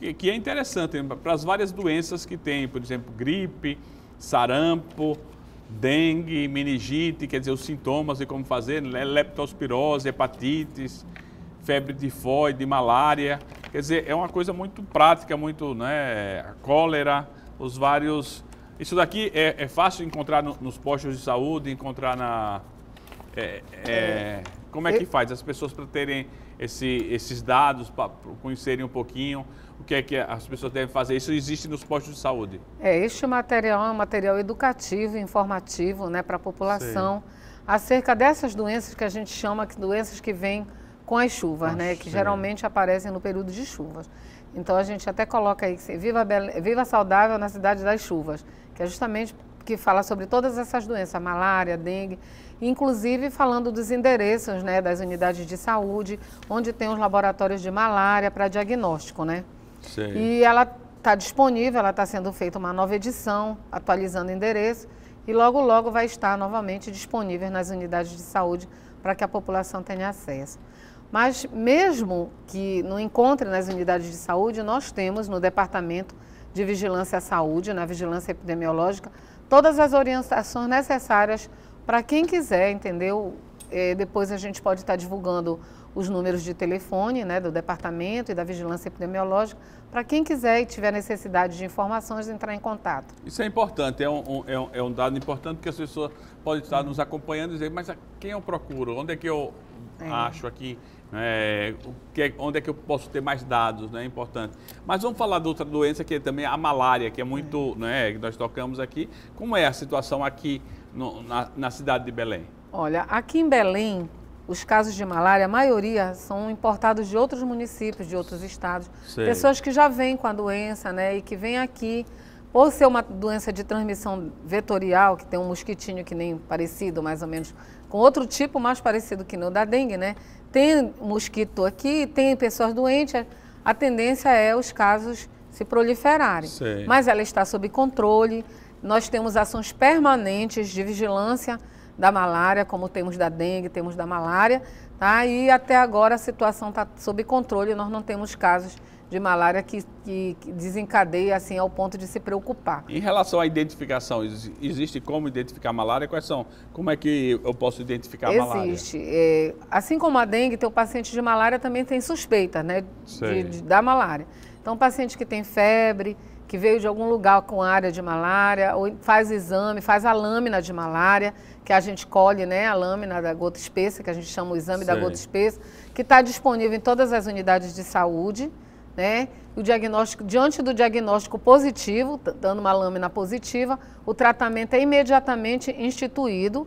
Speaker 1: que, que é interessante né, para as várias doenças que tem, por exemplo, gripe, sarampo, dengue, meningite, quer dizer, os sintomas e como fazer, né, leptospirose, hepatites, febre tifoide, malária. Quer dizer, é uma coisa muito prática, muito, né, a cólera, os vários... Isso daqui é, é fácil encontrar no, nos postos de saúde, encontrar na... É, é, como é que é. faz? As pessoas para terem esse, esses dados, para conhecerem um pouquinho o que é que as pessoas devem fazer. Isso existe nos postos de saúde.
Speaker 2: É, este material é um material educativo, informativo né, para a população acerca dessas doenças que a gente chama de doenças que vêm com as chuvas, né, Nossa, né? Que é. geralmente aparecem no período de chuvas. Então a gente até coloca aí que viva, viva saudável na cidade das chuvas, que é justamente que fala sobre todas essas doenças, malária, dengue, inclusive falando dos endereços, né, das unidades de saúde, onde tem os laboratórios de malária para diagnóstico, né?
Speaker 1: Sim. E
Speaker 2: ela está disponível, ela está sendo feita uma nova edição, atualizando o endereço e logo logo vai estar novamente disponível nas unidades de saúde para que a população tenha acesso. Mas mesmo que não encontre nas unidades de saúde, nós temos no Departamento de Vigilância à Saúde, na Vigilância Epidemiológica, todas as orientações necessárias para quem quiser, entendeu? Eh, depois a gente pode estar divulgando os números de telefone né, do departamento e da vigilância epidemiológica para quem quiser e tiver necessidade de informações entrar em contato.
Speaker 1: Isso é importante, é um, é um, é um dado importante porque as pessoas podem estar nos acompanhando e dizer, mas quem eu procuro? Onde é que eu é. acho aqui? Né, é, onde é que eu posso ter mais dados, né? É importante. Mas vamos falar de outra doença que é também a malária, que é muito, é. né? Que nós tocamos aqui. Como é a situação aqui no, na, na cidade de Belém?
Speaker 2: Olha, aqui em Belém, os casos de malária, a maioria são importados de outros municípios, de outros estados. Sei. Pessoas que já vêm com a doença, né? E que vêm aqui, ou ser uma doença de transmissão vetorial, que tem um mosquitinho que nem parecido, mais ou menos, com outro tipo mais parecido que o da dengue, né? Tem mosquito aqui, tem pessoas doentes, a tendência é os casos se proliferarem. Sei. Mas ela está sob controle, nós temos ações permanentes de vigilância da malária, como temos da dengue, temos da malária, tá? E até agora a situação está sob controle, nós não temos casos de malária que, que, desencadeia assim ao ponto de se preocupar.
Speaker 1: Em relação à identificação, existe como identificar a malária? Quais são? Como é que eu posso identificar a malária? Existe.
Speaker 2: É, assim como a dengue, o paciente de malária também tem suspeita, né, de, de, da malária. Então, paciente que tem febre, que veio de algum lugar com área de malária, ou faz exame, faz a lâmina de malária, que a gente colhe, né, a lâmina da gota espessa, que a gente chama o exame da gota espessa, que está disponível em todas as unidades de saúde, né? O diagnóstico, diante do diagnóstico positivo, dando uma lâmina positiva, o tratamento é imediatamente instituído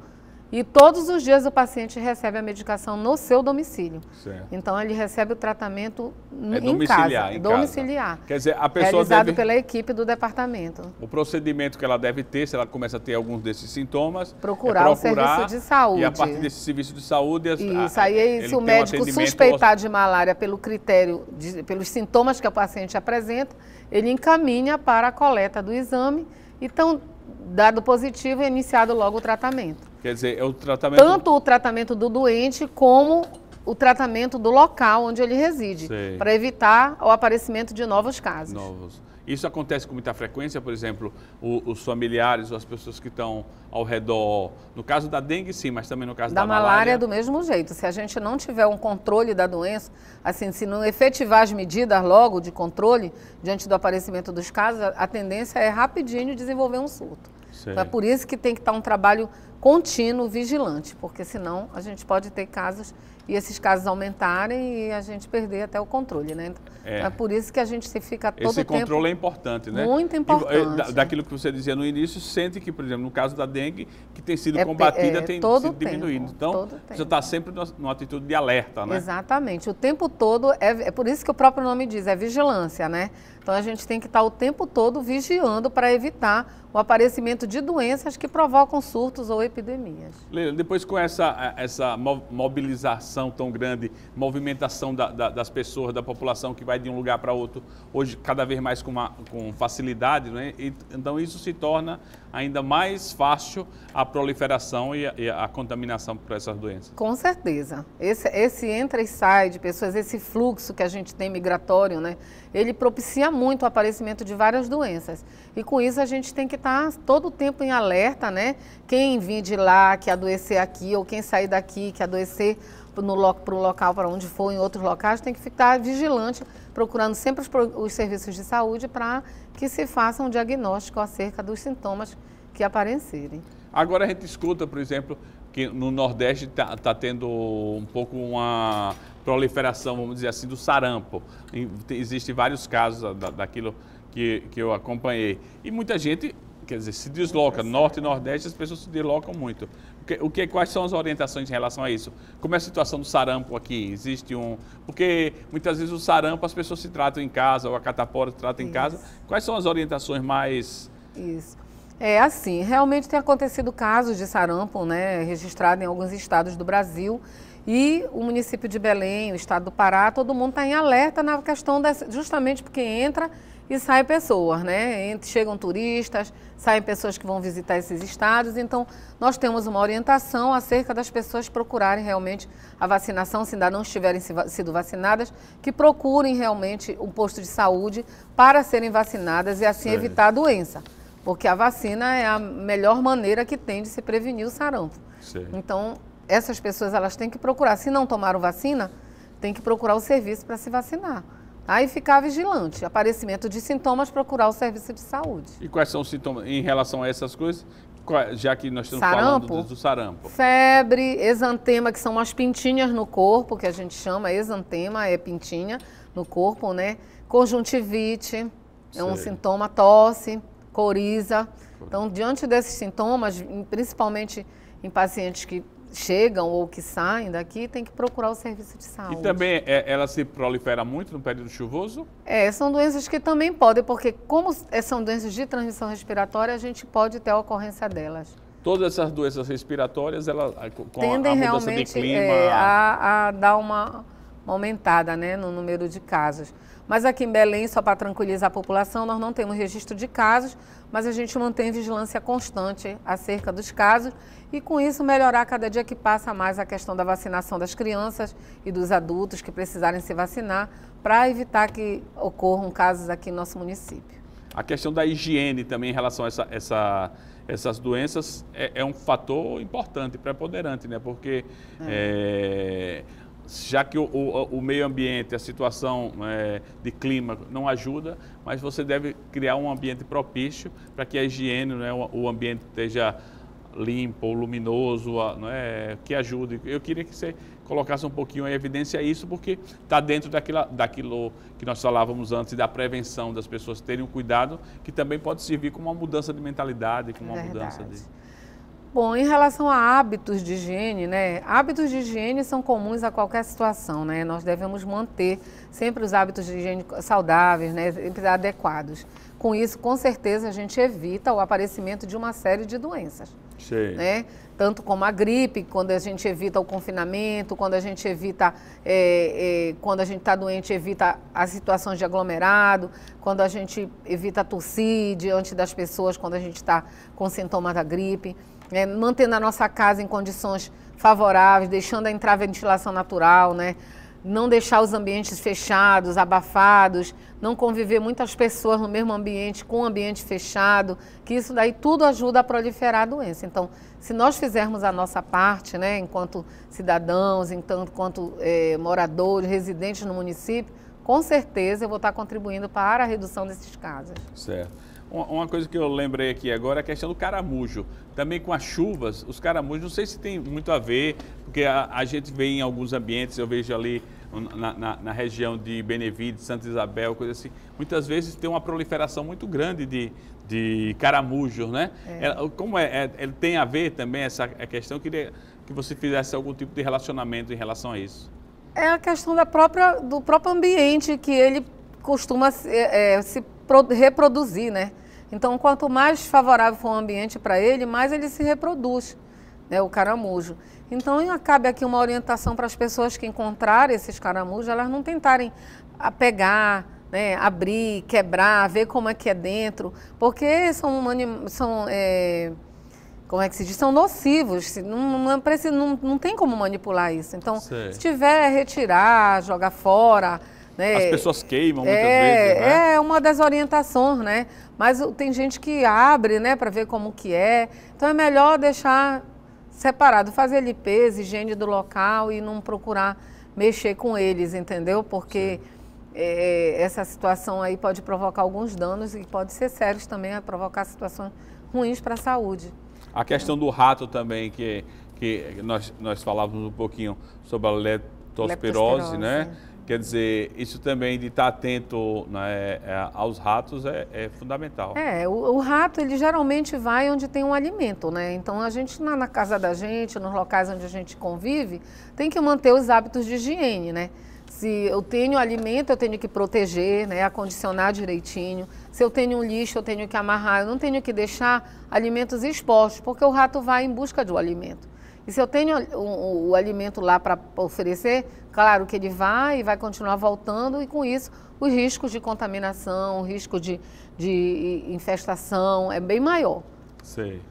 Speaker 2: e todos os dias o paciente recebe a medicação no seu domicílio. Certo. Então ele recebe o tratamento é em casa. Em domiciliar. Casa.
Speaker 1: Quer dizer, a pessoa realizado deve... pela
Speaker 2: equipe do departamento.
Speaker 1: O procedimento que ela deve ter, se ela começa a ter alguns desses sintomas, procurar, é procurar o serviço de saúde. E a partir desse serviço de saúde, as, isso a, aí é se o médico um suspeitar de
Speaker 2: malária pelo critério, de, pelos sintomas que o paciente apresenta, ele encaminha para a coleta do exame. Então, dado positivo, é iniciado logo o tratamento.
Speaker 1: Quer dizer, é o tratamento... Tanto
Speaker 2: o tratamento do doente como o tratamento do local onde ele reside, para evitar o aparecimento de novos casos.
Speaker 1: Novos. Isso acontece com muita frequência, por exemplo, o, os familiares ou as pessoas que estão ao redor. No caso da dengue, sim, mas também no caso da, da malária. Da malária, do
Speaker 2: mesmo jeito. Se a gente não tiver um controle da doença, assim, se não efetivar as medidas logo de controle diante do aparecimento dos casos, a, a tendência é rapidinho desenvolver um surto. Então é por isso que tem que estar um trabalho contínuo, vigilante, porque senão a gente pode ter casos e esses casos aumentarem e a gente perder até o controle, né? Então, é. é. por isso que a gente fica todo Esse tempo... controle é importante, né? Muito é, importante. Da,
Speaker 1: daquilo que você dizia no início, sente que, por exemplo, no caso da dengue, que tem sido é, combatida, é, tem sido diminuído. Então, você está sempre numa atitude de alerta, né?
Speaker 2: Exatamente. O tempo todo, é, é por isso que o próprio nome diz, é vigilância, né? Então, a gente tem que estar tá o tempo todo vigiando para evitar o aparecimento de doenças que provocam surtos ou epidemias.
Speaker 1: Leila, depois com essa, essa mobilização tão grande, movimentação da, da, das pessoas, da população que vai de um lugar para outro, hoje cada vez mais com, uma, com facilidade, né? E, então isso se torna ainda mais fácil a proliferação e a, e a contaminação por essas doenças.
Speaker 2: Com certeza. Esse, esse entra e sai de pessoas, esse fluxo que a gente tem migratório, né? ele propicia muito o aparecimento de várias doenças. E com isso a gente tem que estar tá todo o tempo em alerta, né? Quem vir de lá, que adoecer aqui, ou quem sair daqui, que adoecer no, para o local, para onde for, em outros locais, tem que ficar vigilante, procurando sempre os, os serviços de saúde para que se faça um diagnóstico acerca dos sintomas que aparecerem.
Speaker 1: Agora a gente escuta, por exemplo, que no Nordeste está tá tendo um pouco uma proliferação, vamos dizer assim, do sarampo. Existem vários casos da, daquilo que, que eu acompanhei. E muita gente quer dizer, se desloca, norte e nordeste, as pessoas se deslocam muito. O que, o que, quais são as orientações em relação a isso? Como é a situação do sarampo aqui? Existe um. Porque muitas vezes o sarampo as pessoas se tratam em casa, ou a catapora se trata em isso. casa. Quais são as orientações mais. Isso.
Speaker 2: É assim, realmente tem acontecido casos de sarampo, né, registrado em alguns estados do Brasil. E o município de Belém, o estado do Pará, todo mundo está em alerta na questão dessa, justamente porque entra e saem pessoas, né? Chegam turistas, saem pessoas que vão visitar esses estados. Então, nós temos uma orientação acerca das pessoas procurarem realmente a vacinação, se ainda não estiverem sido vacinadas, que procurem realmente um posto de saúde para serem vacinadas e assim é. evitar a doença. Porque a vacina é a melhor maneira que tem de se prevenir o sarampo. Sim. Então, essas pessoas elas têm que procurar. Se não tomaram vacina, tem que procurar o serviço para se vacinar. Aí ficar vigilante, aparecimento de sintomas, procurar o serviço de saúde.
Speaker 1: E quais são os sintomas em relação a essas coisas? Já que nós estamos sarampo, falando do sarampo.
Speaker 2: Febre, exantema, que são umas pintinhas no corpo, que a gente chama exantema, é pintinha no corpo, né? Conjuntivite, Sei. é um sintoma, tosse, coriza. Então, diante desses sintomas, principalmente em pacientes que chegam ou que saem daqui têm que procurar o serviço de saúde. E
Speaker 1: também é, ela se prolifera muito no período chuvoso?
Speaker 2: É, são doenças que também podem, porque como é, são doenças de transmissão respiratória, a gente pode ter a ocorrência delas.
Speaker 1: Todas essas doenças respiratórias, ela, com Tendem a de clima... É,
Speaker 2: a, a dar uma, uma aumentada né, no número de casos. Mas aqui em Belém, só para tranquilizar a população, nós não temos registro de casos, mas a gente mantém vigilância constante acerca dos casos e, com isso, melhorar cada dia que passa mais a questão da vacinação das crianças e dos adultos que precisarem se vacinar para evitar que ocorram casos aqui no nosso município.
Speaker 1: A questão da higiene também em relação a essa, essa essas doenças é, é, um fator importante, preponderante, né? Porque é. É, já que o, o, o, meio ambiente, a situação é, de clima não ajuda, mas você deve criar um ambiente propício para que a higiene, né, o, o, ambiente esteja limpo, luminoso, é que ajude. Eu queria que você colocasse um pouquinho em evidência isso, porque está dentro daquilo, daquilo que nós falávamos antes, da prevenção, das pessoas terem um cuidado, que também pode servir como uma mudança de mentalidade, como uma Verdade. mudança de...
Speaker 2: Bom, em relação a hábitos de higiene, né? Hábitos de higiene são comuns a qualquer situação, né? Nós devemos manter sempre os hábitos de higiene saudáveis, né? Adequados. Com isso, com certeza, a gente evita o aparecimento de uma série de doenças.
Speaker 1: Sim. Né?
Speaker 2: Tanto como a gripe, quando a gente evita o confinamento, quando a gente evita, é, é, quando a gente está doente, evita as situações de aglomerado, quando a gente evita tossir diante das pessoas, quando a gente está com sintoma da gripe é, né, mantendo a nossa casa em condições favoráveis, deixando entrar ventilação natural, né? não deixar os ambientes fechados, abafados, não conviver muitas pessoas no mesmo ambiente, com ambiente fechado, que isso daí tudo ajuda a proliferar a doença. Então, se nós fizermos a nossa parte, né, enquanto cidadãos, enquanto, enquanto é, moradores, residentes no município, com certeza eu vou estar contribuindo para a redução desses casos.
Speaker 1: Certo. Uma coisa que eu lembrei aqui agora é a questão do caramujo. Também com as chuvas, os caramujos, não sei se tem muito a ver, porque a, a gente vê em alguns ambientes, eu vejo ali na, na, na, região de Benevides, Santa Isabel, coisa assim, muitas vezes tem uma proliferação muito grande de, de caramujos, né? É. como é, é, é, tem a ver também essa questão? Eu queria que você fizesse algum tipo de relacionamento em relação a isso.
Speaker 2: É a questão da própria, do próprio ambiente que ele costuma se, é, é se reproduzir, né? Então, quanto mais favorável for o ambiente para ele, mais ele se reproduz, né, o caramujo. Então, cabe aqui uma orientação para as pessoas que encontrarem esses caramujos, elas não tentarem pegar, né, abrir, quebrar, ver como é que é dentro, porque são, são é, como é que se diz, são nocivos, não, não, não, não tem como manipular isso. Então, Sei. se tiver, retirar, jogar fora, né? As pessoas
Speaker 1: queimam muitas é, vezes, né?
Speaker 2: É uma das orientações, né? Mas tem gente que abre, né, para ver como que é. Então é melhor deixar separado, fazer limpeza, higiene do local e não procurar mexer com eles, entendeu? Porque é, é, essa situação aí pode provocar alguns danos e pode ser sérios também, a provocar situações ruins para a saúde.
Speaker 1: A questão do rato também, que, que nós, nós falávamos um pouquinho sobre a leptospirose, né? leptospirose. né? Quer dizer, isso também de estar tá atento né, é, aos ratos é, é fundamental.
Speaker 2: É, o, o, rato ele geralmente vai onde tem um alimento, né? Então a gente na, na, casa da gente, nos locais onde a gente convive, tem que manter os hábitos de higiene, né? Se eu tenho alimento, eu tenho que proteger, né? Acondicionar direitinho. Se eu tenho um lixo, eu tenho que amarrar. Eu não tenho que deixar alimentos expostos, porque o rato vai em busca do alimento. E se eu tenho o, o, o alimento lá para oferecer, Claro que ele vai e vai continuar voltando, e com isso, os riscos de contaminação, o risco de, de infestação é bem maior.
Speaker 1: Sei.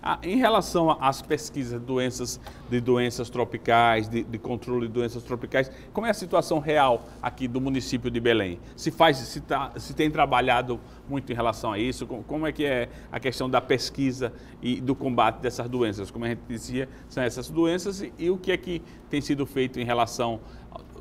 Speaker 1: Ah, em relação às pesquisas de doenças, de doenças tropicais, de, de, controle de doenças tropicais, como é a situação real aqui do município de Belém? Se faz, se, tá, se tem trabalhado muito em relação a isso? Como é que é a questão da pesquisa e do combate dessas doenças? Como a gente dizia, são essas doenças e, e o que é que tem sido feito em relação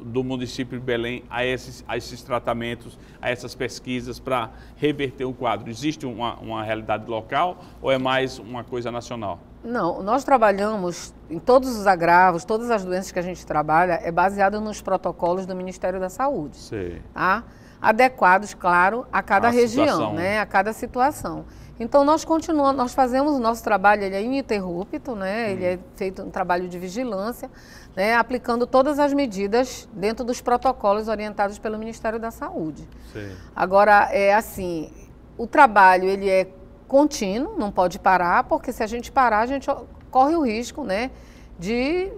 Speaker 1: do município de Belém a esses, a esses tratamentos, a essas pesquisas para reverter o quadro? Existe uma, uma realidade local ou é mais uma coisa nacional?
Speaker 2: Não, nós trabalhamos em todos os agravos, todas as doenças que a gente trabalha é baseado nos protocolos do Ministério da Saúde. Sim. Tá? Adequados, claro, a cada a região, né? a cada situação. Então nós continuamos, nós fazemos o nosso trabalho, ele é ininterrupto, né? Hum. Ele é uhum. feito um trabalho de vigilância, né? aplicando todas as medidas dentro dos protocolos orientados pelo Ministério da Saúde. Sim. Agora é assim, o trabalho ele é contínuo, não pode parar, porque se a gente parar, a gente corre o risco, né, de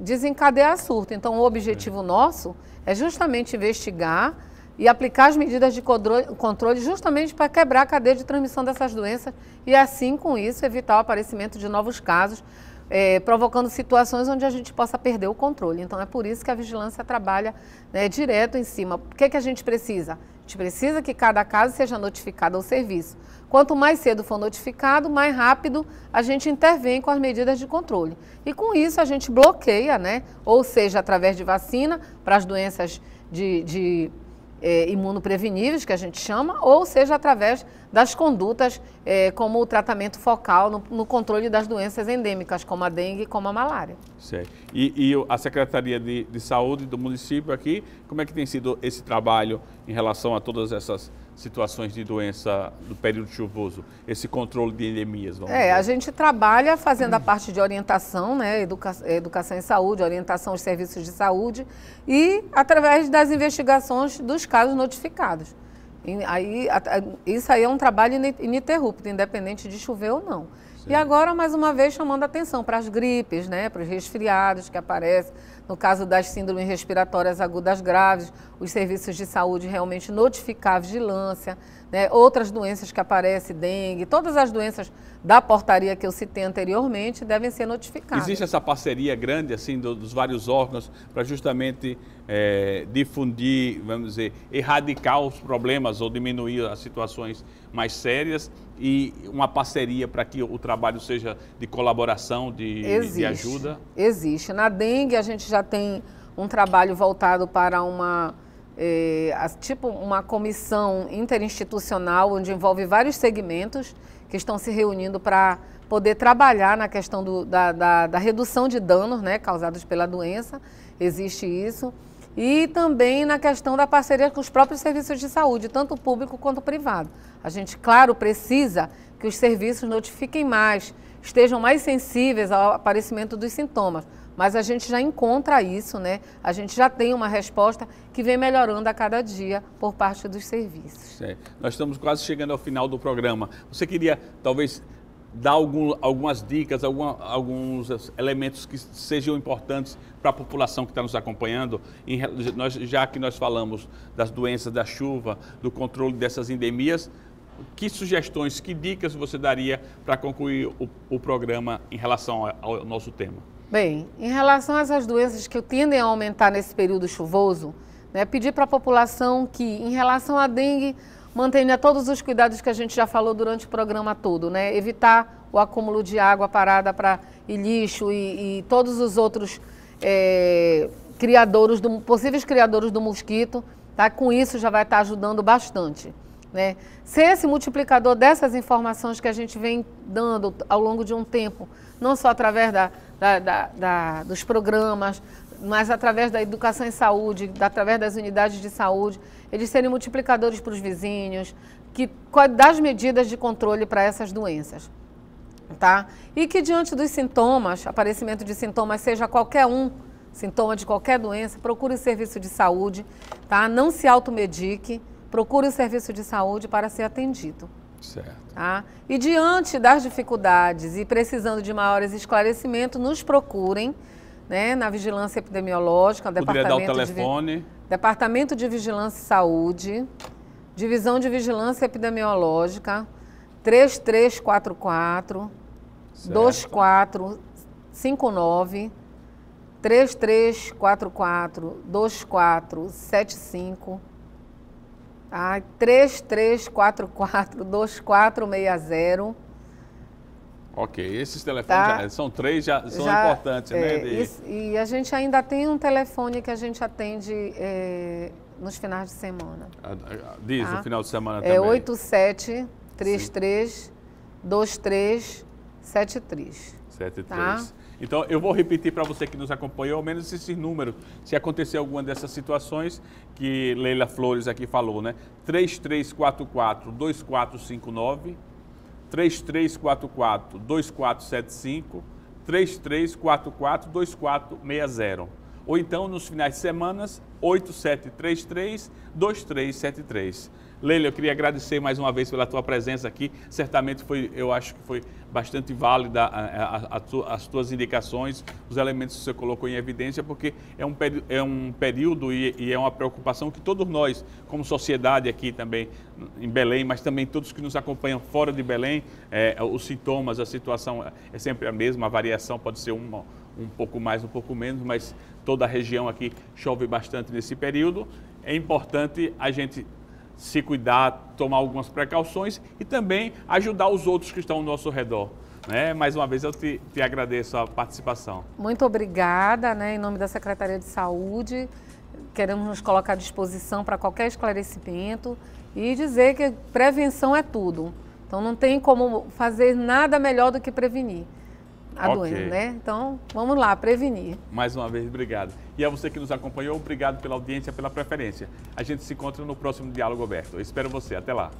Speaker 2: desencadear surto. Então o objetivo nosso é justamente investigar e aplicar as medidas de controle justamente para quebrar a cadeia de transmissão dessas doenças e, assim, com isso, evitar o aparecimento de novos casos, eh, provocando situações onde a gente possa perder o controle. Então, é por isso que a vigilância trabalha né, direto em cima. O que, é que a gente precisa? A gente precisa que cada caso seja notificado ao serviço. Quanto mais cedo for notificado, mais rápido a gente intervém com as medidas de controle. E com isso a gente bloqueia, né? Ou seja, através de vacina para as doenças de, de é, imunopreveníveis, que a gente chama, ou seja através das condutas é, como o tratamento focal no, no, controle das doenças endêmicas, como a dengue e como a malária.
Speaker 1: Certo. E, e a Secretaria de, de Saúde do município aqui, como é que tem sido esse trabalho em relação a todas essas situações de doença do período chuvoso, esse controle de endemias? é, dizer.
Speaker 2: a gente trabalha fazendo a parte de orientação, né, educa educação em saúde, orientação aos serviços de saúde e através das investigações dos casos notificados. E aí, isso aí é um trabalho ininterrupto, independente de chover ou não. Sim. E agora, mais uma vez, chamando a atenção para as gripes, né, para os resfriados que aparecem, no caso das síndromes respiratórias agudas graves, os serviços de saúde realmente notificar a vigilância, né, outras doenças que aparecem, dengue, todas as doenças da portaria que eu citei anteriormente devem ser notificadas.
Speaker 1: Existe essa parceria grande assim do, dos vários órgãos para justamente é, difundir, vamos dizer, erradicar os problemas ou diminuir as situações mais sérias e uma parceria para que o trabalho seja de colaboração, de, existe, de ajuda?
Speaker 2: Existe. Na dengue a gente já tem um trabalho voltado para uma é, tipo uma comissão interinstitucional onde envolve vários segmentos que estão se reunindo para poder trabalhar na questão do, da, da, da, redução de danos né, causados pela doença, existe isso, e também na questão da parceria com os próprios serviços de saúde, tanto público quanto privado. A gente, claro, precisa que os serviços notifiquem mais, estejam mais sensíveis ao aparecimento dos sintomas, mas a gente já encontra isso, né? A gente já tem uma resposta que vem melhorando a cada dia por parte dos serviços.
Speaker 1: Nós estamos quase chegando ao final do programa. Você queria, talvez, dar algum, algumas dicas, alguns elementos que sejam importantes para a população que está nos acompanhando, em, nós, já que nós falamos das doenças da chuva, do controle dessas endemias, que sugestões, que dicas você daria para concluir o, o, programa em relação ao, ao nosso tema?
Speaker 2: Bem, em relação a essas doenças que tendem a aumentar nesse período chuvoso, né, pedir para a população que, em relação à dengue, mantenha todos os cuidados que a gente já falou durante o programa todo, né? Evitar o acúmulo de água parada para e lixo e, e, todos os outros é, criadores do, possíveis criadores do mosquito, tá? Com isso já vai estar tá ajudando bastante. Né? Se esse multiplicador dessas informações que a gente vem dando ao longo de um tempo, não só através da, da, da, da, dos programas, mas através da educação em saúde, através das unidades de saúde, eles serem multiplicadores para os vizinhos, que das medidas de controle para essas doenças. Tá? E que diante dos sintomas, aparecimento de sintomas, seja qualquer um, sintoma de qualquer doença, procure o serviço de saúde, tá? Não se automedique, procure o serviço de saúde para ser atendido. Certo. Tá? E diante das dificuldades e precisando de maiores esclarecimentos, nos procurem né, na Vigilância Epidemiológica. Poderia Departamento dar o telefone? De, Departamento de Vigilância e Saúde, Divisão de Vigilância Epidemiológica, 3344 certo. 2459 3344 2475 Tá? 3344-2460.
Speaker 1: Ok, esses telefones tá? já, são três, já são já, importantes, né, é, né? De... Isso,
Speaker 2: e a gente ainda tem um telefone que a gente atende é, nos finais de semana.
Speaker 1: Diz, tá? no final de semana é também. É
Speaker 2: 8733 2373. 73. Tá?
Speaker 1: Então, eu vou repetir para você que nos acompanhou, ao menos esses números, se acontecer alguma dessas situações que Leila Flores aqui falou, né? 3344 2459, 3344 2475, 3344 2460. Ou então, nos finais de semanas, 8733 2373. Leila, eu queria agradecer mais uma vez pela tua presença aqui. Certamente foi, eu acho que foi bastante válida a, a, a tu, as tuas indicações, os elementos que você colocou em evidência, porque é um, é um período e, e, é uma preocupação que todos nós, como sociedade aqui também em Belém, mas também todos que nos acompanham fora de Belém, é, os sintomas, a situação é sempre a mesma, a variação pode ser uma, um pouco mais, um pouco menos, mas toda a região aqui chove bastante nesse período. É importante a gente se cuidar, tomar algumas precauções e também ajudar os outros que estão ao nosso redor. Né? Mais uma vez eu te, te agradeço a participação.
Speaker 2: Muito obrigada, né? em nome da Secretaria de Saúde. Queremos nos colocar à disposição para qualquer esclarecimento e dizer que prevenção é tudo. Então não tem como fazer nada melhor do que prevenir a okay. doença, né? Então, vamos lá, prevenir.
Speaker 1: Mais uma vez, obrigado. E a você que nos acompanhou, obrigado pela audiência, pela preferência. A gente se encontra no próximo Diálogo Aberto. Eu espero você. Até lá.